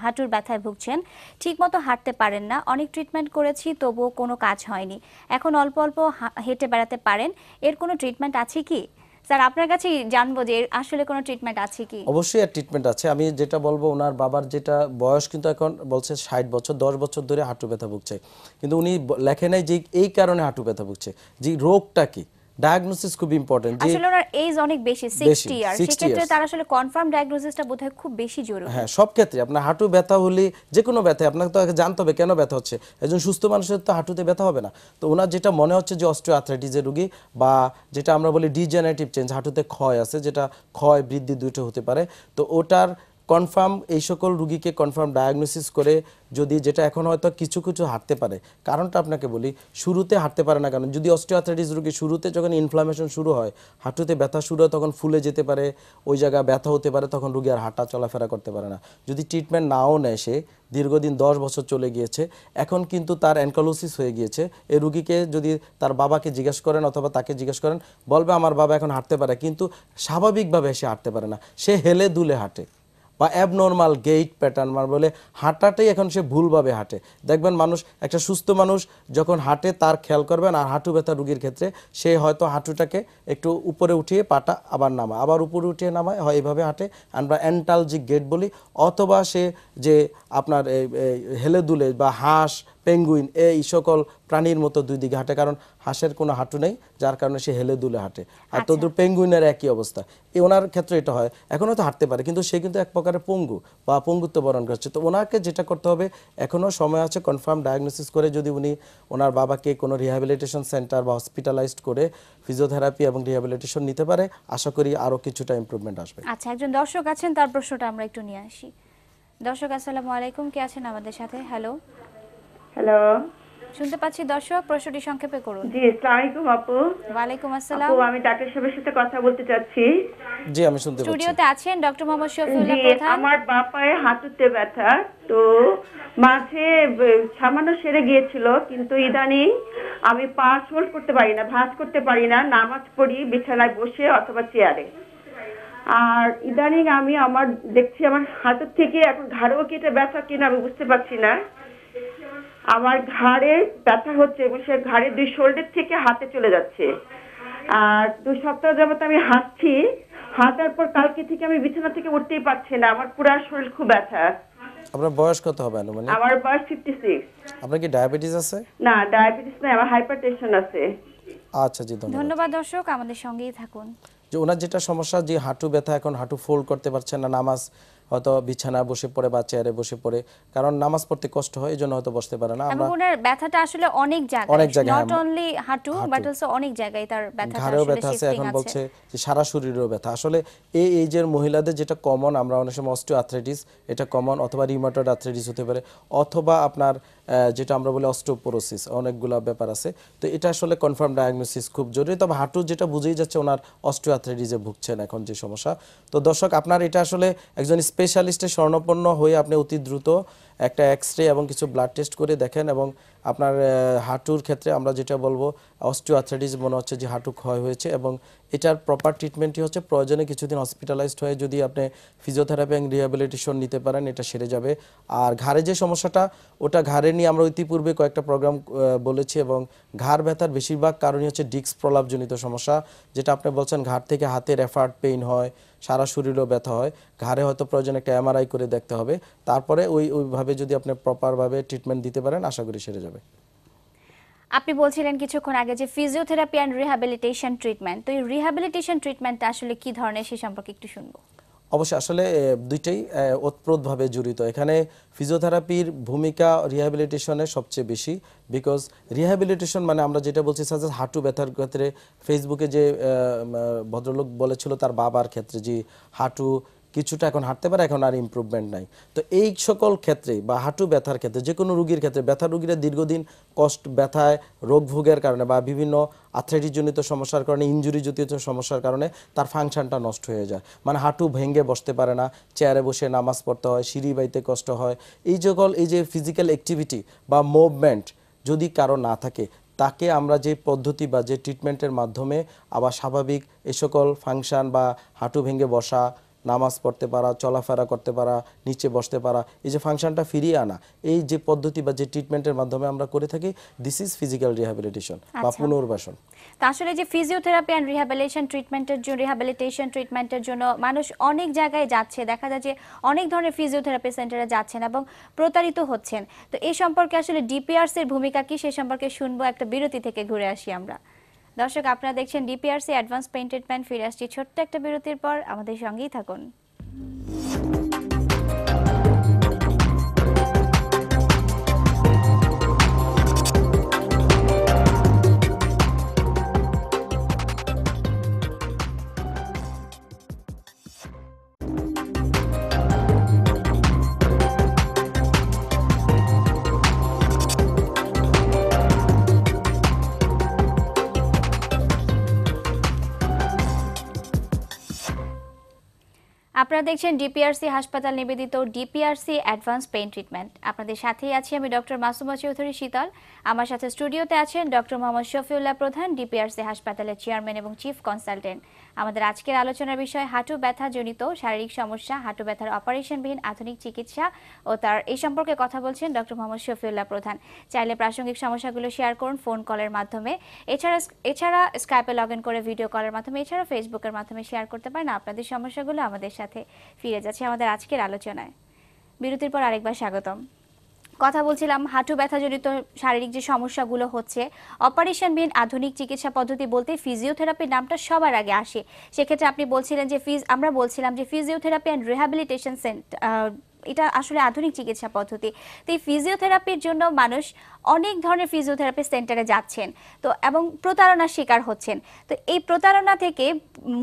হাঁটুর ব্যথায় ভুগছেন ঠিকমতো হাঁটতে পারেন না অনেক ট্রিটমেন্ট করেছি তবুও কোনো কাজ হয়নি এখন অল্প অল্প হেঁটে বেড়াতে পারেন এর কোনো ট্রিটমেন্ট আছে কি স্যার আপনার কাছে জানবো যে আসলে কোনো ট্রিটমেন্ট আছে কি অবশ্যই আর ট্রিটমেন্ট আছে আমি যেটা বলবো ওনার বাবার যেটা বয়স কিন্তু এখন বলছে ষাট বছর দশ বছর ধরে হাঁটু ব্যথা ভুগছে কিন্তু উনি লেখে নাই যে এই কারণে হাঁটু ব্যথা ভুগছে যে রোগটা কী ডায়াগনোসিস খুব ইম্পর্টেন্ট আসলে ওনার এজ অনেক বেশি 60 আর সেক্ষেত্রে তার আসলে কনফার্ম ডায়াগনোসিসটা বোধহয় খুব বেশি জরুরি হ্যাঁ সব ক্ষেত্রে আপনার হাঁটু ব্যথা হলে যে কোনো ব্যথা আপনাকে তো আগে জানতে হবে কেন ব্যথা হচ্ছে একজন সুস্থ মানুষের তো হাঁটুতে ব্যথা হবে না তো ওনার যেটা মনে হচ্ছে যে অস্টিওআর্থ্রাইটিসের রোগী বা যেটা আমরা বলি ডিজেনারেটিভ চেঞ্জ হাঁটুতে ক্ষয় আছে যেটা ক্ষয় বৃদ্ধি দুটো হতে পারে তো ওটার কনফার্ম এই সকল রুগীকে কনফার্ম ডায়াগনোসিস করে যদি যেটা এখন হয়তো কিছু কিছু হাঁটতে পারে কারণটা আপনাকে বলি শুরুতে হাঁটতে পারে না কারণ যদি অস্টিওআর্থাইটিস রুগী শুরুতে যখন ইনফ্লামেশন শুরু হয় হাঁটুতে ব্যথা শুরু হয় তখন ফুলে যেতে পারে ওই জায়গায় ব্যথা হতে পারে তখন রুগী আর হাঁটা চলাফেরা করতে পারে না যদি ট্রিটমেন্ট নাও নেয় সে দীর্ঘদিন দশ বছর চলে গিয়েছে এখন কিন্তু তার অ্যানকোলোসিস হয়ে গিয়েছে এই রুগীকে যদি তার বাবাকে জিজ্ঞেস করেন অথবা তাকে জিজ্ঞেস করেন বলবে আমার বাবা এখন হাঁটতে পারে কিন্তু স্বাভাবিকভাবে সে হাঁটতে পারে না সে হেলে দুলে হাঁটে বা অ্যাবনর্মাল গেইট প্যাটার্ন মানে বলে হাঁটাটাই এখন সে ভুলভাবে হাঁটে দেখবেন মানুষ একটা সুস্থ মানুষ যখন হাঁটে তার খেয়াল করবেন আর হাঁটু ব্যথা রুগীর ক্ষেত্রে সে হয়তো হাঁটুটাকে একটু উপরে উঠিয়ে পাটা আবার নামায় আবার উপরে উঠিয়ে নামায় হয় এইভাবে হাঁটে আমরা অ্যান্টালজিক গেট বলি অথবা সে যে আপনার হেলে দুলে বা হাঁস পেঙ্গুইন এই সকল প্রাণীর মতো দুই দিকে হাঁটে কারণ হাঁসের কোনো হাঁটু নেই যার কারণে সে হেলে দুলে হাঁটে আর আচ্ছা। তদ্রুপ পেঙ্গুইনের একই অবস্থা ওনার ক্ষেত্রে এটা হয় এখনও তো হাঁটতে পারে কিন্তু সে কিন্তু এক প্রকারের পঙ্গু বা পঙ্গুত্ব বরণ করছে তো ওনাকে যেটা করতে হবে এখনও সময় আছে কনফার্ম ডায়াগনোসিস করে যদি উনি ওনার বাবাকে কোনো রিহ্যাবিলিটেশন সেন্টার বা হসপিটালাইজড করে ফিজিওথেরাপি এবং রিহ্যাবিলিটেশন নিতে পারে আশা করি আরও কিছুটা ইম্প্রুভমেন্ট আসবে আচ্ছা একজন দর্শক আছেন তার প্রশ্নটা আমরা একটু নিয়ে আসি দর্শক আসসালামু আলাইকুম কে আছেন আমাদের সাথে হ্যালো হ্যালো শুনতে পাচ্ছি দর্শক প্রশ্নটি সংক্ষেপে করুন জি আসসালামু আলাইকুম আপু ওয়ালাইকুম আসসালাম আপু আমি ডাক্তার সাহেবের সাথে কথা বলতে চাচ্ছি জি আমি শুনতে পাচ্ছি স্টুডিওতে আছেন ডক্টর মোহাম্মদ শফিউল্লাহ প্রধান আমার বাঁ পায়ে হাঁটুতে ব্যথা তো মাঝে সামান্য সেরে গিয়েছিল কিন্তু ইদানিং আমি পা হোল্ড করতে পারি না ভাঁজ করতে পারি না নামাজ পড়ি বিছানায় বসে অথবা চেয়ারে আর ইদানিং আমি আমার দেখছি আমার হাঁটুর থেকে এখন ঘাড়ও কেটে ব্যথা কিনা আমি বুঝতে পারছি না আমার ঘাড়ে ব্যথা হচ্ছে এবং সে ঘাড়ে দুই শোল্ডার থেকে হাতে চলে যাচ্ছে আর দু সপ্তাহ যাবৎ আমি হাঁটছি হাঁটার পর কালকে থেকে আমি বিছানা থেকে উঠতেই পারছি না আমার পুরো শরীর খুব ব্যথা আপনার বয়স কত হবে আনুমানিক আমার বয়স 56 আপনার কি ডায়াবেটিস আছে না ডায়াবেটিস না আমার হাইপারটেনশন আছে আচ্ছা জি ধন্যবাদ ধন্যবাদ দর্শক আমাদের সঙ্গেই থাকুন যে ওনার যেটা সমস্যা যে হাঁটু ব্যথা এখন হাঁটু ফোল্ড করতে পারছেন না নামাজ হয়তো বিছানা বসে পড়ে বা চেয়ারে বসে পড়ে কারণ নামাজ পড়তে কষ্ট হয় এজন্য হয়তো বসতে পারে না আমরা ব্যথাটা আসলে অনেক জায়গায় অনেক জায়গায় হ্যাঁ, হাঁটু অনেক জায়গায় তার ব্যথাটা ব্যথা আছে এখন বলছে যে সারা শরীরেও ব্যথা আসলে এই এজের মহিলাদের যেটা কমন আমরা অনেক সময় অস্টিও আর্থ্রাইটিস এটা কমন অথবা রিউমাটয়েড আর্থ্রাইটিস হতে পারে অথবা আপনার যেটা আমরা বলি অস্টোপোরোসিস অনেকগুলা ব্যাপার আছে তো এটা আসলে কনফার্ম ডায়াগনোসিস খুব জরুরি তবে হাঁটু যেটা বুঝেই যাচ্ছে ওনার অস্টোয়াথ্রেডিজে ভুগছেন এখন যে সমস্যা তো দর্শক আপনার এটা আসলে একজন স্পেশালিস্টের স্বর্ণপন্ন হয়ে আপনি অতি দ্রুত একটা এক্স রে এবং কিছু ব্লাড টেস্ট করে দেখেন এবং আপনার হাঁটুর ক্ষেত্রে আমরা যেটা বলবো অস্টিওথ্রাইটিস মনে হচ্ছে যে হাঁটু ক্ষয় হয়েছে এবং এটার প্রপার ট্রিটমেন্টই হচ্ছে প্রয়োজনে কিছুদিন হসপিটালাইজড হয়ে যদি আপনি ফিজিওথেরাপি এবং রিহ্যাবিলিটেশন নিতে পারেন এটা সেরে যাবে আর ঘাড়ে যে সমস্যাটা ওটা ঘাড়ে নিয়ে আমরা ইতিপূর্বে কয়েকটা প্রোগ্রাম বলেছি এবং ঘাড় ব্যথার বেশিরভাগ কারণই হচ্ছে ডিস্ক প্রলাপজনিত সমস্যা যেটা আপনি বলছেন ঘাড় থেকে হাতের এফার্ট পেইন হয় সারা শরীরও ব্যথা হয় ঘাড়ে হয়তো প্রয়োজন একটা এমআরআই করে দেখতে হবে তারপরে ওই ওইভাবে যদি আপনি প্রপারভাবে ট্রিটমেন্ট দিতে পারেন আশা করি সেরে যাবে আপনি বলছিলেন কিছুক্ষণ আগে যে ফিজিওথেরাপি অ্যান্ড রিহ্যাবিলিটেশন ট্রিটমেন্ট তো এই রিহ্যাবিলিটেশন ট্রিটমেন্টটা আসলে কি ধরনের সে সম্পর্কে একটু শুনবো অবশ্যই আসলে দুইটাই ওতপ্রোতভাবে জড়িত এখানে ফিজিওথেরাপির ভূমিকা রিহ্যাবিলিটেশনে সবচেয়ে বেশি বিকজ রিহ্যাবিলিটেশন মানে আমরা যেটা বলছি সাজাস হাঁটু ব্যথার ক্ষেত্রে ফেসবুকে যে ভদ্রলোক বলেছিল তার বাবার ক্ষেত্রে যে হাঁটু কিছুটা এখন হাঁটতে পারে এখন আর ইম্প্রুভমেন্ট নাই তো এই সকল ক্ষেত্রে বা হাঁটু ব্যথার ক্ষেত্রে যে কোনো রুগীর ক্ষেত্রে ব্যথা রুগীরা দীর্ঘদিন কষ্ট ব্যথায় রোগ ভোগের কারণে বা বিভিন্ন আথলেটিকজনিত সমস্যার কারণে ইঞ্জুরিজনিত সমস্যার কারণে তার ফাংশনটা নষ্ট হয়ে যায় মানে হাঁটু ভেঙে বসতে পারে না চেয়ারে বসে নামাজ পড়তে হয় সিঁড়ি বাইতে কষ্ট হয় এই সকল এই যে ফিজিক্যাল অ্যাক্টিভিটি বা মুভমেন্ট যদি কারো না থাকে তাকে আমরা যে পদ্ধতি বা যে ট্রিটমেন্টের মাধ্যমে আবার স্বাভাবিক এ সকল ফাংশান বা হাঁটু ভেঙে বসা নামাজ পড়তে পারা চলাফেরা করতে পারা নিচে বসতে পারা এই যে ফাংশনটা ফিরিয়ে আনা এই যে পদ্ধতি বা যে ট্রিটমেন্টের মাধ্যমে আমরা করে থাকি দিস ইজ ফিজিক্যাল রিহ্যাবিলিটেশন বা আচ্ছা। পুনর্বাসন তা আসলে যে ফিজিওথেরাপি অ্যান্ড রিহ্যাবিলিটেশন ট্রিটমেন্টের জন্য রিহ্যাবিলিটেশন ট্রিটমেন্টের জন্য মানুষ অনেক জায়গায় যাচ্ছে দেখা যাচ্ছে অনেক ধরনের ফিজিওথেরাপি সেন্টারে যাচ্ছেন এবং প্রতারিত হচ্ছেন তো এই সম্পর্কে আসলে ডিপিআরসির ভূমিকা কি সে সম্পর্কে শুনবো একটা বিরতি থেকে ঘুরে আসি আমরা দর্শক আপনারা দেখছেন ডিপিআরসি অ্যাডভান্স পেইন্টেড প্যান ফিরে আসছি ছোট্ট একটা বিরতির পর আমাদের সঙ্গেই থাকুন আপনারা দেখছেন ডিপিআরসি হাসপাতাল নিবেদিত ডিপিআরসি অ্যাডভান্স পেইন ট্রিটমেন্ট আপনাদের সাথেই আছি আমি ডক্টর মাসুমা চৌধুরী শীতল আমার সাথে স্টুডিওতে আছেন ডক্টর মোহাম্মদ শফিউল্লাহ প্রধান ডিপিআরসি হাসপাতালের চেয়ারম্যান এবং চিফ কনসালটেন্ট আমাদের আজকের আলোচনার বিষয় হাঁটু ব্যথা জনিত শারীরিক সমস্যা হাঁটু ব্যথার অপারেশনবিহীন আধুনিক চিকিৎসা ও তার এই সম্পর্কে কথা বলছেন ডক্টর মোহাম্মদ শফিউল্লাহ প্রধান চাইলে প্রাসঙ্গিক সমস্যাগুলো শেয়ার করুন ফোন কলের মাধ্যমে এছাড়া এছাড়া স্কাইপে লগ ইন করে ভিডিও কলের মাধ্যমে এছাড়া ফেসবুকের মাধ্যমে শেয়ার করতে পারেন আপনাদের সমস্যাগুলো আমাদের সাথে ফিরে যাচ্ছে আমাদের আজকের আলোচনায় বিরতির পর আরেকবার স্বাগতম কথা বলছিলাম হাঁটু ব্যথাজনিত শারীরিক যে সমস্যাগুলো হচ্ছে অপারেশন বিন আধুনিক চিকিৎসা পদ্ধতি বলতে ফিজিওথেরাপি নামটা সবার আগে আসে সেক্ষেত্রে আপনি বলছিলেন যে ফিজ আমরা বলছিলাম যে ফিজিওথেরাপি অ্যান্ড রিহ্যাবিলিটেশন সেন্টার এটা আসলে আধুনিক চিকিৎসা পদ্ধতি তো এই ফিজিওথেরাপির জন্য মানুষ অনেক ধরনের ফিজিওথেরাপি সেন্টারে যাচ্ছেন তো এবং প্রতারণার শিকার হচ্ছেন তো এই প্রতারণা থেকে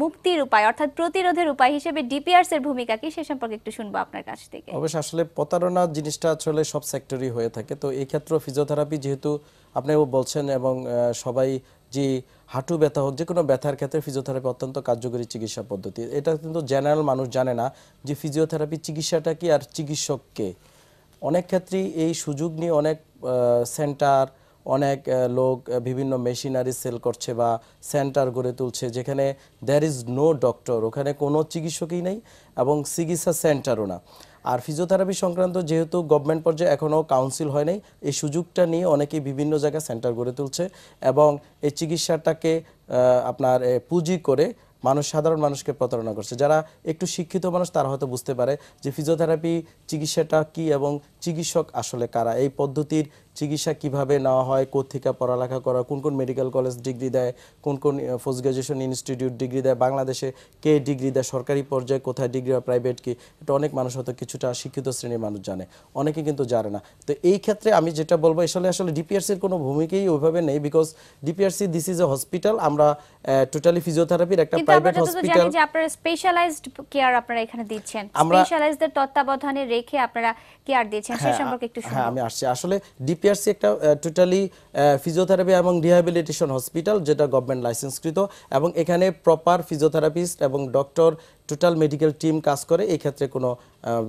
মুক্তির উপায় অর্থাৎ প্রতিরোধের উপায় হিসেবে ডিপিআরস এর ভূমিকা কি সে সম্পর্কে একটু শুনবো আপনার কাছ থেকে অবশ্যই আসলে প্রতারণা জিনিসটা আসলে সব সেক্টরই হয়ে থাকে তো এই ক্ষেত্রে ফিজিওথেরাপি যেহেতু আপনিও বলছেন এবং সবাই যে হাঁটু ব্যথা হোক যে কোনো ব্যথার ক্ষেত্রে ফিজিওথেরাপি অত্যন্ত কার্যকরী চিকিৎসা পদ্ধতি এটা কিন্তু জেনারেল মানুষ জানে না যে ফিজিওথেরাপি চিকিৎসাটা কি আর চিকিৎসককে অনেক ক্ষেত্রেই এই সুযোগ নিয়ে অনেক সেন্টার অনেক লোক বিভিন্ন মেশিনারি সেল করছে বা সেন্টার গড়ে তুলছে যেখানে দ্যার ইজ নো ডক্টর ওখানে কোনো চিকিৎসকই নেই এবং চিকিৎসা সেন্টারও না আর ফিজিওথেরাপি সংক্রান্ত যেহেতু গভর্নমেন্ট পর্যায়ে এখনও কাউন্সিল হয় নাই এই সুযোগটা নিয়ে অনেকেই বিভিন্ন জায়গায় সেন্টার গড়ে তুলছে এবং এই চিকিৎসাটাকে আপনার পুঁজি করে মানুষ সাধারণ মানুষকে প্রতারণা করছে যারা একটু শিক্ষিত মানুষ তারা হয়তো বুঝতে পারে যে ফিজিওথেরাপি চিকিৎসাটা কি এবং চিকিৎসক আসলে কারা এই পদ্ধতির চিকিৎসা কিভাবে নেওয়া হয় কোথেকে পড়ালেখা করা কোন কোন মেডিকেল কলেজ ডিগ্রি দেয় কোন কোন পোস্ট গ্রাজুয়েশন ইনস্টিটিউট ডিগ্রি দেয় বাংলাদেশে কে ডিগ্রি দেয় সরকারি পর্যায়ে কোথায় ডিগ্রি হয় প্রাইভেট কি এটা অনেক মানুষ হয়তো কিছুটা শিক্ষিত শ্রেণীর মানুষ জানে অনেকে কিন্তু জানে না তো এই ক্ষেত্রে আমি যেটা বলবো আসলে আসলে ডিপিআরসির কোনো ভূমিকাই ওইভাবে নেই because DPRC this is a hospital আমরা টোটালি ফিজিওথেরাপির একটা প্রাইভেট হসপিটাল যে আপনারা স্পেশালাইজড কেয়ার আপনারা এখানে দিচ্ছেন স্পেশালাইজদের তত্ত্বাবধানে রেখে আপনারা কেয়ার দিচ্ছেন সে হ্যাঁ, সম্পর্কে একটু হ্যাঁ আমি আসছি আসলে ডিপি পিআরসি একটা টোটালি ফিজিওথেরাপি এবং রিহ্যাবিলিটেশন হসপিটাল যেটা গভর্নমেন্ট লাইসেন্সকৃত এবং এখানে প্রপার ফিজিওথেরাপিস্ট এবং ডক্টর টোটাল মেডিকেল টিম কাজ করে এই ক্ষেত্রে কোনো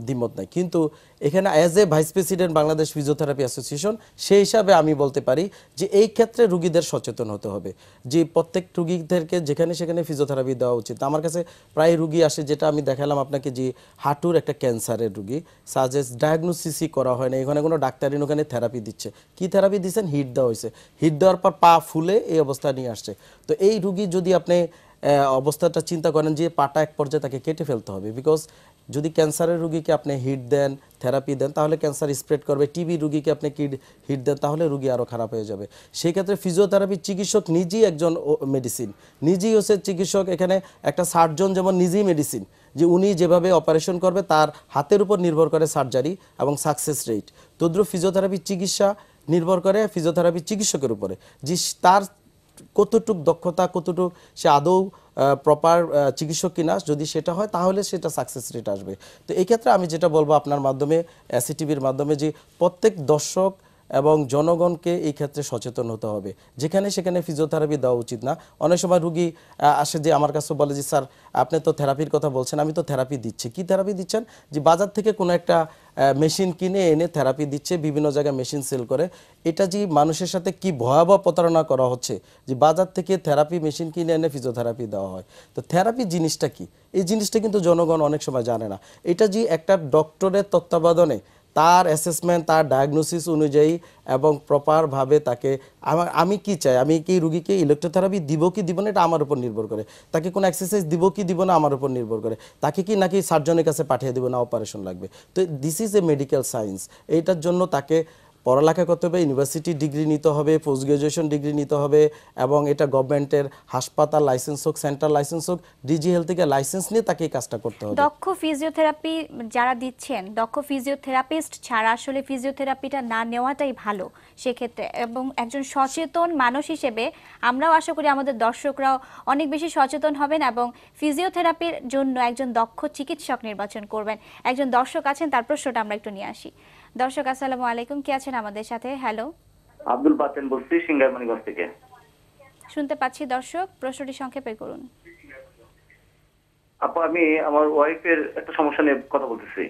দ্বিমত নাই কিন্তু এখানে as a vice president Bangladesh physiotherapy association সেই হিসাবে আমি বলতে পারি যে এই ক্ষেত্রে রুগীদের সচেতন হতে হবে যে প্রত্যেক রুগীদেরকে যেখানে সেখানে ফিজিওথেরাপি দেওয়া উচিত আমার কাছে প্রায় রুগী আসে যেটা আমি দেখালাম আপনাকে যে হাঁটুর একটা ক্যান্সারের রুগী সাজেস্ট ডায়াগনোসিসই করা হয় না এখানে কোনো ডাক্তারিন ওখানে থেরাপি দিচ্ছে কি থেরাপি দিচ্ছেন হিট দেওয়া হয়েছে হিট দেওয়ার পর পা ফুলে এই অবস্থা নিয়ে আসছে তো এই রুগী যদি আপনি অবস্থাটা চিন্তা করেন যে পাটা এক পর্যায়ে তাকে কেটে ফেলতে হবে বিকজ যদি ক্যান্সারের রুগীকে আপনি হিট দেন থেরাপি দেন তাহলে ক্যান্সার স্প্রেড করবে টিবি রুগীকে আপনি কিড হিট দেন তাহলে রুগী আরও খারাপ হয়ে যাবে সেই ক্ষেত্রে ফিজিওথেরাপি চিকিৎসক নিজেই একজন মেডিসিন নিজেই হচ্ছে চিকিৎসক এখানে একটা সার্জন যেমন নিজেই মেডিসিন যে উনি যেভাবে অপারেশন করবে তার হাতের উপর নির্ভর করে সার্জারি এবং সাকসেস রেট তদ্রুপ ফিজিওথেরাপি চিকিৎসা নির্ভর করে ফিজিওথেরাপি চিকিৎসকের উপরে যে তার কতটুক দক্ষতা কতটুক সে আদৌ প্রপার চিকিৎসক কিনা যদি সেটা হয় তাহলে সেটা সাকসেস রেট আসবে তো এই ক্ষেত্রে আমি যেটা বলবো আপনার মাধ্যমে এসিটিভির মাধ্যমে যে প্রত্যেক দর্শক এবং জনগণকে এই ক্ষেত্রে সচেতন হতে হবে যেখানে সেখানে ফিজিওথেরাপি দেওয়া উচিত না অনেক সময় রুগী আসে যে আমার কাছে বলে যে স্যার আপনি তো থেরাপির কথা বলছেন আমি তো থেরাপি দিচ্ছি কি থেরাপি দিচ্ছেন যে বাজার থেকে কোনো একটা মেশিন কিনে এনে থেরাপি দিচ্ছে বিভিন্ন জায়গায় মেশিন সেল করে এটা যে মানুষের সাথে কি ভয়াবহ প্রতারণা করা হচ্ছে যে বাজার থেকে থেরাপি মেশিন কিনে এনে ফিজিওথেরাপি দেওয়া হয় তো থেরাপি জিনিসটা কি এই জিনিসটা কিন্তু জনগণ অনেক সময় জানে না এটা যে একটা ডক্টরের তত্ত্বাবধানে তার অ্যাসেসমেন্ট তার ডায়াগনোসিস অনুযায়ী এবং প্রপারভাবে তাকে আমার আমি কি চাই আমি কি রুগীকে ইলেকট্রোথেরাপি দিব কি দিব না এটা আমার উপর নির্ভর করে তাকে কোনো এক্সারসাইজ দিব কি দিব না আমার উপর নির্ভর করে তাকে কি নাকি সার্জনের কাছে পাঠিয়ে দেবো না অপারেশন লাগবে তো this is a medical science এইটার জন্য তাকে পড়ালেখা করতে হবে ইউনিভার্সিটি ডিগ্রি নিতে হবে পোস্ট গ্রাজুয়েশন ডিগ্রি নিতে হবে এবং এটা গভর্নমেন্টের হাসপাতাল লাইসেন্স হোক সেন্টার লাইসেন্স হোক ডিজি হেলথ থেকে লাইসেন্স নিয়ে তাকে এই কাজটা করতে হবে দক্ষ ফিজিওথেরাপি যারা দিচ্ছেন দক্ষ ফিজিওথেরাপিস্ট ছাড়া আসলে ফিজিওথেরাপিটা না নেওয়াটাই ভালো সেক্ষেত্রে এবং একজন সচেতন মানুষ হিসেবে আমরাও আশা করি আমাদের দর্শকরাও অনেক বেশি সচেতন হবেন এবং ফিজিওথেরাপির জন্য একজন দক্ষ চিকিৎসক নির্বাচন করবেন একজন দর্শক আছেন তার প্রশ্নটা আমরা একটু নিয়ে আসি দর্শক আসসালামু আলাইকুম কে আছেন আমাদের সাথে হ্যালো আব্দুল বাতেন বলছি সিঙ্গারমণিগঞ্জ থেকে শুনতে পাচ্ছি দর্শক প্রশ্নটি সংক্ষেপে করুন আপা আমি আমার ওয়াইফের একটা সমস্যা নিয়ে কথা বলতেছি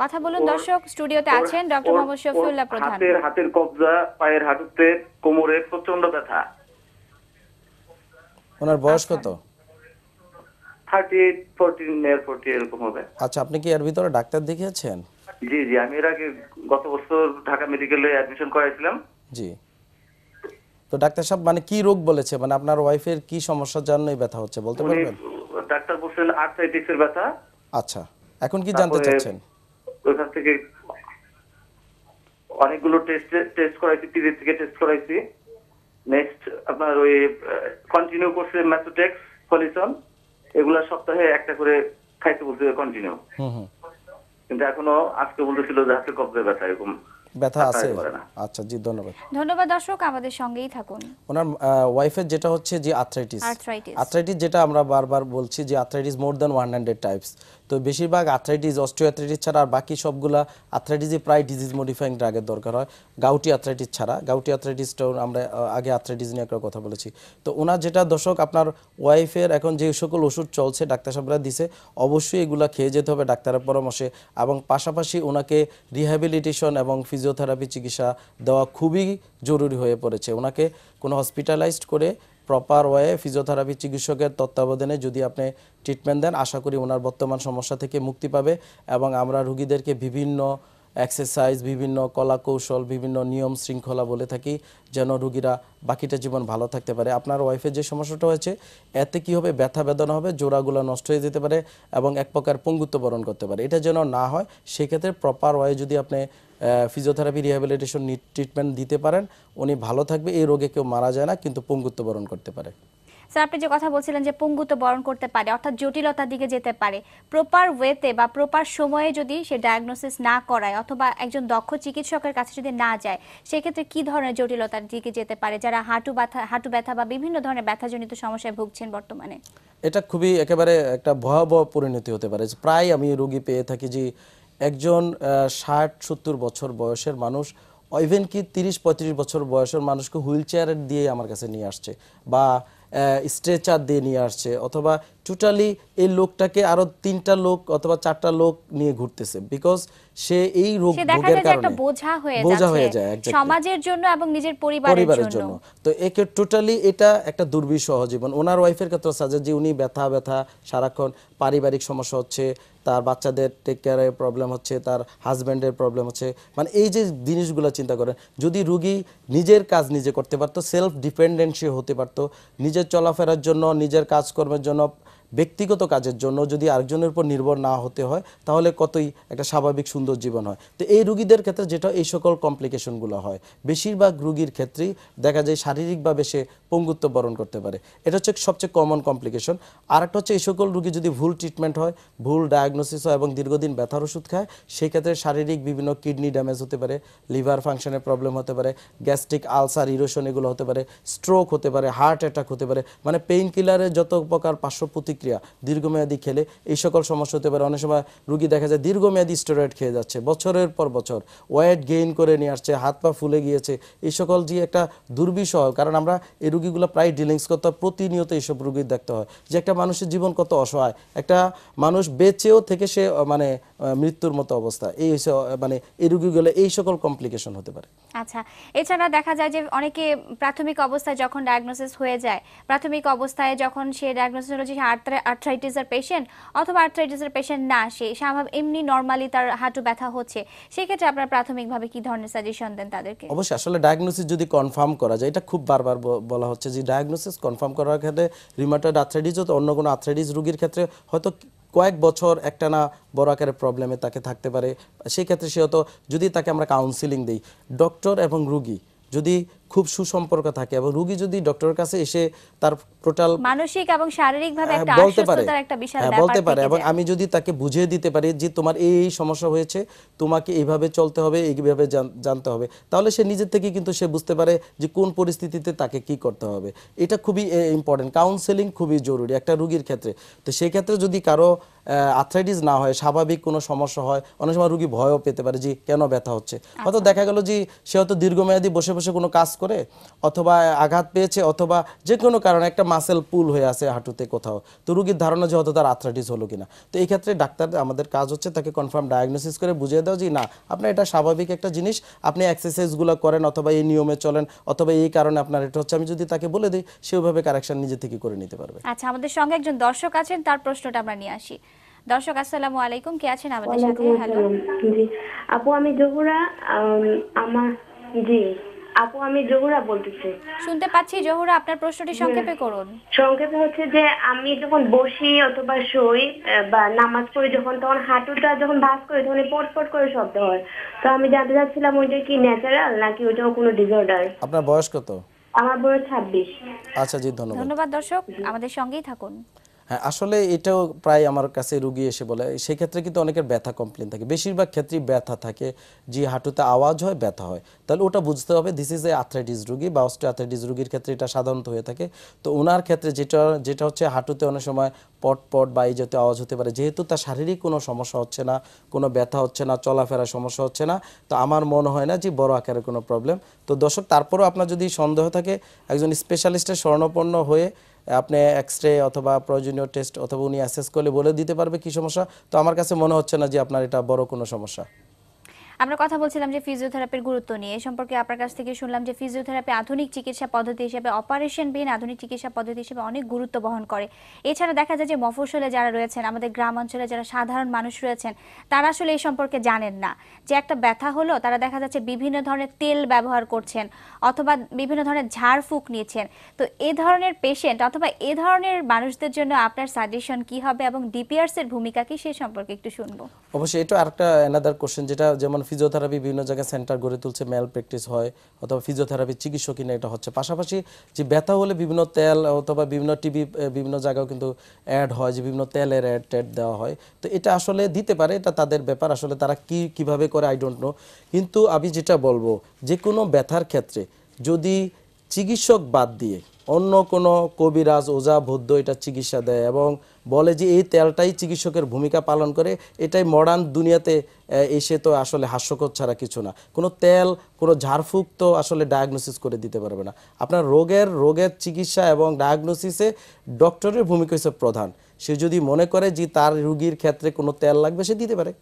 কথা বলুন দর্শক স্টুডিওতে আছেন ডক্টর মোহাম্মদ শফিউল্লাহ প্রধান হাতের হাতের কবজা পায়ের হাঁটুতে কোমরে প্রচন্ড ব্যথা ওনার বয়স আচ্ছা। কত 30 14 এর 40 এরকম হবে আচ্ছা আপনি কি এর ভিতরে ডাক্তার দেখিয়েছেন জি জি আমি এর আগে গত বছর ঢাকা মেডিকেলে অ্যাডমিশন করাইছিলাম জি তো ডাক্তার সাহেব মানে কি রোগ বলেছে মানে আপনার ওয়াইফের কি সমস্যার জন্যই ব্যথা হচ্ছে বলতে পারবেন ডাক্তার বলছেন আর্থ্রাইটিক্স ব্যথা আচ্ছা এখন কি জানতে চাচ্ছেন ওখান থেকে অনেকগুলো টেস্ট টেস্ট করাইছি পিজি থেকে টেস্ট করাইছি নেক্সট আপনার ওই কন্টিনিউ করছে ম্যাথোটেক্স ফলিসন এগুলা সপ্তাহে একটা করে খাইতে বলছে কন্টিনিউ হুম হুম কিন্তু এখনো আজকে বলেছিল যে হাতে কবজে ব্যথা এরকম ব্যথা আছে আচ্ছা জি ধন্যবাদ ধন্যবাদ দর্শক আমাদের সঙ্গেই থাকুন ওনার ওয়াইফের যেটা হচ্ছে যে আর্থ্রাইটিস আর্থ্রাইটিস যেটা আমরা বারবার বলছি যে আর্থ্রাইটিস মোর দ্যান 100 টাইপস তো বেশিরভাগ আথ্রাইটিস অস্টিওআর্থ্রাইটিস ছাড়া আর বাকি সবগুলা আথ্রাইটিসই প্রায় ডিজিজ মডিফাইং ড্রাগের দরকার হয় গাউটি আথ্রাইটিস ছাড়া গাউটি আথ্রাইটিসটাও আমরা আগে আথ্রাইটিস নিয়ে একটা কথা বলেছি তো ওনার যেটা দর্শক আপনার ওয়াইফের এখন যে সকল ওষুধ চলছে ডাক্তার সাহেবরা দিছে অবশ্যই এগুলা খেয়ে যেতে হবে ডাক্তারের পরামর্শে এবং পাশাপাশি ওনাকে রিহ্যাবিলিটেশন এবং ফিজিওথেরাপি চিকিৎসা দেওয়া খুবই জরুরি হয়ে পড়েছে ওনাকে কোনো হসপিটালাইজড করে প্রপার ওয়ে ফিজিওথেরাপি চিকিৎসকের তত্ত্বাবধানে যদি আপনি ট্রিটমেন্ট দেন আশা করি ওনার বর্তমান সমস্যা থেকে মুক্তি পাবে এবং আমরা রুগীদেরকে বিভিন্ন এক্সারসাইজ বিভিন্ন কলা কৌশল বিভিন্ন নিয়ম শৃঙ্খলা বলে থাকি যেন রুগীরা বাকিটা জীবন ভালো থাকতে পারে আপনার ওয়াইফের যে সমস্যাটা হয়েছে এতে কি হবে ব্যথা বেদনা হবে জোড়াগুলো নষ্ট হয়ে যেতে পারে এবং এক প্রকার পঙ্গুত্ব বরণ করতে পারে এটা যেন না হয় সেক্ষেত্রে প্রপার ওয়ে যদি আপনি ফিজিওথেরাপি রিহ্যাবিলিটেশন ট্রিটমেন্ট দিতে পারেন উনি ভালো থাকবে এই রোগে কেউ মারা যায় না কিন্তু পঙ্গুত্ব বরণ করতে পারে স্যার আপনি যে কথা বলছিলেন যে পঙ্গুত্ব বরণ করতে পারে অর্থাৎ জটিলতার দিকে যেতে পারে প্রপার ওয়েতে বা প্রপার সময়ে যদি সে ডায়াগনোসিস না করায় অথবা একজন দক্ষ চিকিৎসকের কাছে যদি না যায় সেক্ষেত্রে কি ধরনের জটিলতার দিকে যেতে পারে যারা হাঁটু ব্যথা হাঁটু ব্যথা বা বিভিন্ন ধরনের ব্যথাজনিত সমস্যায় ভুগছেন বর্তমানে এটা খুবই একেবারে একটা ভয়াবহ পরিণতি হতে পারে প্রায় আমি রোগী পেয়ে থাকি যে একজন ষাট সত্তর বছর বয়সের মানুষ ইভেন কি তিরিশ পঁয়ত্রিশ বছর বয়সের মানুষকে হুইল চেয়ার দিয়ে আমার কাছে নিয়ে আসছে বা স্ট্রেচার দিয়ে নিয়ে আসছে অথবা টোটালি এই লোকটাকে আরো তিনটা লোক অথবা চারটা লোক নিয়ে ঘুরতেছে বিকজ সে এই রোগ ভোগের কারণে বোঝা হয়ে যায় সমাজের জন্য এবং নিজের পরিবারের জন্য তো একে টোটালি এটা একটা দুর্বিষহ জীবন ওনার ওয়াইফের ক্ষেত্রে সাজে যে উনি ব্যথা ব্যথা সারাক্ষণ পারিবারিক সমস্যা হচ্ছে তার বাচ্চাদের টেক কেয়ারের প্রবলেম হচ্ছে তার হাজব্যান্ডের প্রবলেম হচ্ছে মানে এই যে জিনিসগুলো চিন্তা করেন যদি রুগী নিজের কাজ নিজে করতে পারতো সেলফ ডিপেন্ডেন্সি হতে পারতো নিজের চলাফেরার জন্য নিজের কাজকর্মের জন্য ব্যক্তিগত কাজের জন্য যদি আরেকজনের উপর নির্ভর না হতে হয় তাহলে কতই একটা স্বাভাবিক সুন্দর জীবন হয় তো এই রুগীদের ক্ষেত্রে যেটা এই সকল কমপ্লিকেশনগুলো হয় বেশিরভাগ রুগীর ক্ষেত্রেই দেখা যায় শারীরিকভাবে সে পঙ্গুত্ব বরণ করতে পারে এটা হচ্ছে সবচেয়ে কমন কমপ্লিকেশন আর একটা হচ্ছে এই সকল রুগী যদি ভুল ট্রিটমেন্ট হয় ভুল ডায়াগনোসিস হয় এবং দীর্ঘদিন ব্যথার ওষুধ খায় সেই ক্ষেত্রে শারীরিক বিভিন্ন কিডনি ড্যামেজ হতে পারে লিভার ফাংশনের প্রবলেম হতে পারে গ্যাস্ট্রিক আলসার ইরোশন এগুলো হতে পারে স্ট্রোক হতে পারে হার্ট অ্যাটাক হতে পারে মানে পেইন কিলারের যত প্রকার পার্শ্ব প্রতিক্রিয়া দীর্ঘমেয়াদী খেলে এই সকল সমস্যা হতে পারে অনেক সময় রুগী দেখা যায় দীর্ঘমেয়াদী স্টেরয়েড খেয়ে যাচ্ছে বছরের পর বছর ওয়েট গেইন করে নিয়ে আসছে হাত পা ফুলে গিয়েছে এই সকল যে একটা দুর্বিষহ কারণ আমরা এই রুগীগুলো প্রায় ডিলিংস করতে প্রতিনিয়ত এইসব রুগী দেখতে হয় যে একটা মানুষের জীবন কত অসহায় একটা মানুষ বেঁচেও থেকে সে মানে মৃত্যুর মতো অবস্থা এই মানে এই রুগীগুলো এই সকল কমপ্লিকেশন হতে পারে আচ্ছা এছাড়া দেখা যায় যে অনেকে প্রাথমিক অবস্থায় যখন ডায়াগনোসিস হয়ে যায় প্রাথমিক অবস্থায় যখন সে ডায়াগনোসিস হলো যে আট আর্থ্রাইটিসের পেশেন্ট অথবা আর্থ্রাইটিসের পেশেন্ট না সে স্বাভাবিক এমনি নর্মালি তার হাঁটু ব্যথা হচ্ছে সেক্ষেত্রে আপনারা প্রাথমিকভাবে কি ধরনের সাজেশন দেন তাদেরকে অবশ্যই আসলে ডায়াগনোসিস যদি কনফার্ম করা যায় এটা খুব বারবার বলা হচ্ছে যে ডায়াগনোসিস কনফার্ম করার ক্ষেত্রে রিমাটয়েড আর্থ্রাইটিস অন্য কোনো আর্থ্রাইটিস রোগীর ক্ষেত্রে হয়তো কয়েক বছর একটা না বড় আকারের প্রবলেমে তাকে থাকতে পারে সেই ক্ষেত্রে সে হয়তো যদি তাকে আমরা কাউন্সিলিং দিই ডক্টর এবং রুগী যদি খুব সুসম্পর্ক থাকে এবং রোগী যদি ডক্টরের কাছে এসে তার টোটাল মানসিক এবং ভাবে হ্যাঁ, একটা বলতে পারে একটা বিশাল হ্যাঁ, ব্যাপার বলতে পারে এবং আমি যদি তাকে বুঝিয়ে দিতে পারি যে তোমার এই সমস্যা হয়েছে তোমাকে এইভাবে চলতে হবে এইভাবে জানতে হবে তাহলে সে নিজের থেকে কিন্তু সে বুঝতে পারে যে কোন পরিস্থিতিতে তাকে কি করতে হবে এটা খুবই ইম্পর্টেন্ট কাউন্সেলিং খুবই জরুরি একটা রোগীর ক্ষেত্রে তো সেই ক্ষেত্রে যদি কারো আর্থ্রাইটিস না হয় স্বাভাবিক কোনো সমস্যা হয় অনেক সময় রুগী ভয়ও পেতে পারে যে কেন ব্যথা হচ্ছে হয়তো আচ্ছা। দেখা গেল যে সে হয়তো দীর্ঘমেয়াদী বসে বসে কোনো কাজ করে অথবা আঘাত পেয়েছে অথবা যে কোনো কারণে একটা মাসেল পুল হয়ে আছে হাঁটুতে কোথাও তো রুগীর ধারণা যে হয়তো তার আর্থ্রাইটিস হলো কিনা তো এই ক্ষেত্রে ডাক্তার আমাদের কাজ হচ্ছে তাকে কনফার্ম ডায়াগনোসিস করে বুঝিয়ে দেওয়া যে না আপনার এটা স্বাভাবিক একটা জিনিস আপনি এক্সারসাইজগুলো করেন অথবা এই নিয়মে চলেন অথবা এই কারণে আপনার এটা হচ্ছে আমি যদি তাকে বলে দিই সেভাবে কারেকশন নিজে থেকে করে নিতে পারবে আচ্ছা আমাদের সঙ্গে একজন দর্শক আছেন তার প্রশ্নটা আমরা নিয়ে আসি দর্শক আসসালামু আলাইকুম কে আছেন আমাদের সাথে হ্যালো জি আপু আমি জহুরা আমার জি আপু আমি জহুরা বলতেছি শুনতে পাচ্ছি জহুরা আপনার প্রশ্নটি সংক্ষেপে করুন সংক্ষেপে হচ্ছে যে আমি যখন বসি অথবা শুই বা নামাজ পড়ি যখন তখন হাঁটুটা যখন ভাঁজ করে তখন পটপট করে শব্দ হয় তো আমি জানতে চাচ্ছিলাম ওইটা কি ন্যাচারাল নাকি ওটাও কোনো ডিসঅর্ডার আপনার বয়স কত আমার বয়স 26 আচ্ছা জি ধন্যবাদ ধন্যবাদ দর্শক আমাদের সঙ্গেই থাকুন হ্যাঁ আসলে এটাও প্রায় আমার কাছে রুগী এসে বলে সেই ক্ষেত্রে কিন্তু অনেকের ব্যথা কমপ্লেন থাকে বেশিরভাগ ক্ষেত্রেই ব্যথা থাকে যে হাঁটুতে আওয়াজ হয় ব্যথা হয় তাহলে ওটা বুঝতে হবে দিস ইজ এ আর্থ্রাইটিস রুগী বা অস্ট্রিয়াথ্রাইটিস রুগীর ক্ষেত্রে এটা সাধারণত হয়ে থাকে তো ওনার ক্ষেত্রে যেটা যেটা হচ্ছে হাঁটুতে অনেক সময় পট পট বা এই জাতীয় আওয়াজ হতে পারে যেহেতু তার শারীরিক কোনো সমস্যা হচ্ছে না কোনো ব্যথা হচ্ছে না চলাফেরা সমস্যা হচ্ছে না তো আমার মনে হয় না যে বড় আকারের কোনো প্রবলেম তো দর্শক তারপরেও আপনার যদি সন্দেহ থাকে একজন স্পেশালিস্টের স্বর্ণপন্ন হয়ে আপনি এক্স রে অথবা প্রয়োজনীয় টেস্ট অথবা উনি অ্যাসেস করলে বলে দিতে পারবে কি সমস্যা তো আমার কাছে মনে হচ্ছে না যে আপনার এটা বড় কোনো সমস্যা আমরা কথা বলছিলাম যে ফিজিওথেরাপির গুরুত্ব নিয়ে এ সম্পর্কে আপনার কাছ থেকে শুনলাম যে ফিজিওথেরাপি আধুনিক চিকিৎসা পদ্ধতি হিসেবে অপারেশন অপারেশনবিহীন আধুনিক চিকিৎসা পদ্ধতি হিসেবে অনেক গুরুত্ব বহন করে এছাড়া দেখা যায় যে মফসলে যারা রয়েছেন আমাদের গ্রাম অঞ্চলে যারা সাধারণ মানুষ রয়েছেন তারা আসলে এই সম্পর্কে জানেন না যে একটা ব্যথা হলো তারা দেখা যাচ্ছে বিভিন্ন ধরনের তেল ব্যবহার করছেন অথবা বিভিন্ন ধরনের ঝাড়ফুঁক নিয়েছেন তো এ ধরনের পেশেন্ট অথবা এ ধরনের মানুষদের জন্য আপনার সাজেশন কি হবে এবং ডিপিআরস এর ভূমিকা কি সে সম্পর্কে একটু শুনবো অবশ্যই এটা আরেকটা অ্যানাদার কোশ্চেন যেটা যেমন ফিজিওথেরাপি বিভিন্ন জায়গায় সেন্টার গড়ে তুলছে মেল প্র্যাকটিস হয় অথবা ফিজিওথেরাপি চিকিৎসক কিনা এটা হচ্ছে পাশাপাশি যে ব্যথা হলে বিভিন্ন তেল অথবা বিভিন্ন টিভি বিভিন্ন জায়গাও কিন্তু অ্যাড হয় যে বিভিন্ন তেলের অ্যাড ট্যাড দেওয়া হয় তো এটা আসলে দিতে পারে এটা তাদের ব্যাপার আসলে তারা কি কিভাবে করে আই ডোন্ট নো কিন্তু আমি যেটা বলবো যে কোনো ব্যথার ক্ষেত্রে যদি চিকিৎসক বাদ দিয়ে অন্য কোনো কবিরাজ ওজা বৌদ্ধ এটা চিকিৎসা দেয় এবং বলে যে এই তেলটাই চিকিৎসকের ভূমিকা পালন করে এটাই মডার্ন দুনিয়াতে এসে তো আসলে হাস্যকর ছাড়া কিছু না কোনো তেল কোনো ঝাড়ফুঁক তো আসলে ডায়াগনোসিস করে দিতে পারবে না আপনার রোগের রোগের চিকিৎসা এবং ডায়াগনোসিসে ডক্টরের ভূমিকা হচ্ছে প্রধান সে যদি মনে করে যে তার রুগীর ক্ষেত্রে কোনো তেল লাগবে সে দিতে পারে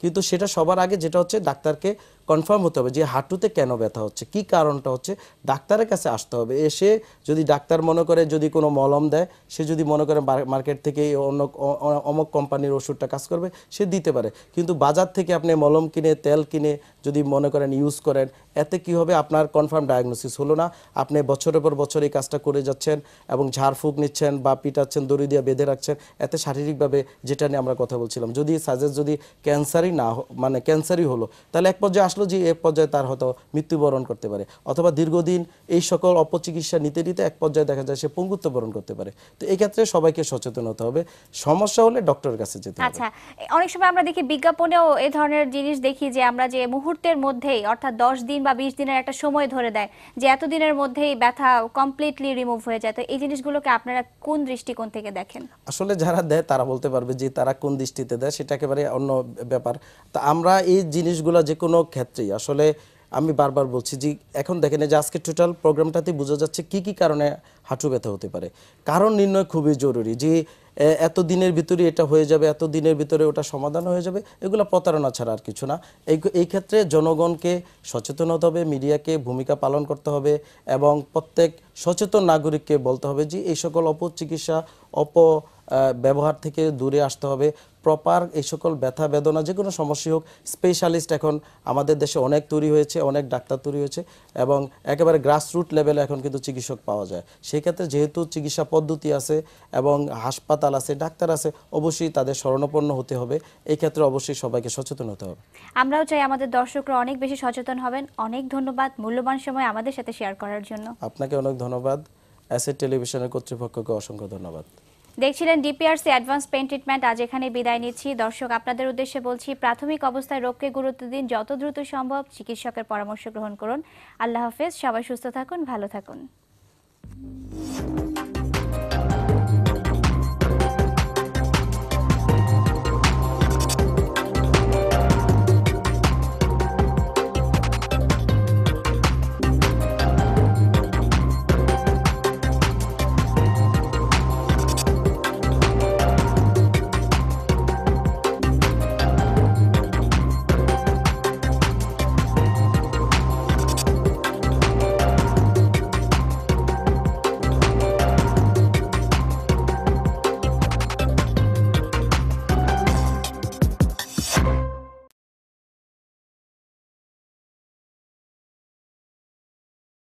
কিন্তু সেটা সবার আগে যেটা হচ্ছে ডাক্তারকে কনফার্ম হতে হবে যে হাঁটুতে কেন ব্যথা হচ্ছে কি কারণটা হচ্ছে ডাক্তারের কাছে আসতে হবে এসে যদি ডাক্তার মনে করে যদি কোনো মলম দেয় সে যদি মনে করে মার্কেট থেকে অন্য অমক কোম্পানির ওষুধটা কাজ করবে সে দিতে পারে কিন্তু বাজার থেকে আপনি মলম কিনে তেল কিনে যদি মনে করেন ইউজ করেন এতে কি হবে আপনার কনফার্ম ডায়াগনোসিস হলো না আপনি বছরের পর বছর এই কাজটা করে যাচ্ছেন এবং ঝাড়ফুঁক নিচ্ছেন বা পিটাচ্ছেন দড়ি দিয়ে বেঁধে রাখছেন এতে শারীরিকভাবে যেটা নিয়ে আমরা কথা বলছিলাম যদি সাজেস্ট যদি ক্যান্সারই না মানে ক্যান্সারই হলো তাহলে এক পর্যায়ে আসলো যে এক পর্যায়ে তার হয়তো মৃত্যুবরণ করতে পারে অথবা দীর্ঘদিন এই সকল অপচিকিৎসা নিতে নিতে এক পর্যায়ে দেখা যায় সে পঙ্গুত্ব বরণ করতে পারে তো এই ক্ষেত্রে সবাইকে সচেতন হতে হবে সমস্যা হলে ডক্টরের কাছে যেতে হবে আচ্ছা অনেক সময় আমরা দেখি বিজ্ঞাপনেও এই ধরনের জিনিস দেখি যে আমরা যে মুহূর্তের মধ্যেই অর্থাৎ দশ দিন বা বিশ দিনের একটা সময় ধরে দেয় যে এতদিনের মধ্যেই ব্যথা কমপ্লিটলি রিমুভ হয়ে যায় তো এই জিনিসগুলোকে আপনারা কোন দৃষ্টিকোণ থেকে দেখেন আসলে যারা দেয় তারা বলতে পারবে যে তারা কোন দৃষ্টিতে দেয় সেটা একেবারে অন্য ব্যাপার তা আমরা এই জিনিসগুলো যে কোনো ক্ষেত্রেই আসলে আমি বারবার বলছি যে এখন দেখেন যে আজকে টোটাল প্রোগ্রামটাতে বোঝা যাচ্ছে কি কি কারণে হাঁটু ব্যথা হতে পারে কারণ নির্ণয় খুবই জরুরি যে এত দিনের ভিতরে এটা হয়ে যাবে এত দিনের ভিতরে ওটা সমাধান হয়ে যাবে এগুলো প্রতারণা ছাড়া আর কিছু না এই এই ক্ষেত্রে জনগণকে সচেতন হতে হবে মিডিয়াকে ভূমিকা পালন করতে হবে এবং প্রত্যেক সচেতন নাগরিককে বলতে হবে যে এই সকল অপচিকিৎসা অপ ব্যবহার থেকে দূরে আসতে হবে প্রপার এই সকল ব্যথা বেদনা যে কোনো সমস্যা হোক স্পেশালিস্ট এখন আমাদের দেশে অনেক তৈরি হয়েছে অনেক ডাক্তার তৈরি হয়েছে এবং একেবারে গ্রাসরুট লেভেলে এখন কিন্তু চিকিৎসক পাওয়া যায় সেক্ষেত্রে যেহেতু চিকিৎসা পদ্ধতি আছে এবং হাসপাতাল আছে ডাক্তার আছে অবশ্যই তাদের স্মরণাপন্ন হতে হবে এই ক্ষেত্রে অবশ্যই সবাইকে সচেতন হতে হবে আমরাও চাই আমাদের দর্শকরা অনেক বেশি সচেতন হবেন অনেক ধন্যবাদ মূল্যবান সময় আমাদের সাথে শেয়ার করার জন্য আপনাকে অনেক ধন্যবাদ অ্যাসেট টেলিভিশনের কর্তৃপক্ষকে অসংখ্য ধন্যবাদ দেখছিলেন ডিপিআরসি অ্যাডভান্স পেইন্ট ট্রিটমেন্ট আজ এখানে বিদায় নিচ্ছি দর্শক আপনাদের উদ্দেশ্যে বলছি প্রাথমিক অবস্থায় রোগকে গুরুত্ব দিন যত দ্রুত সম্ভব চিকিৎসকের পরামর্শ গ্রহণ করুন আল্লাহ হাফেজ সবাই সুস্থ থাকুন ভালো থাকুন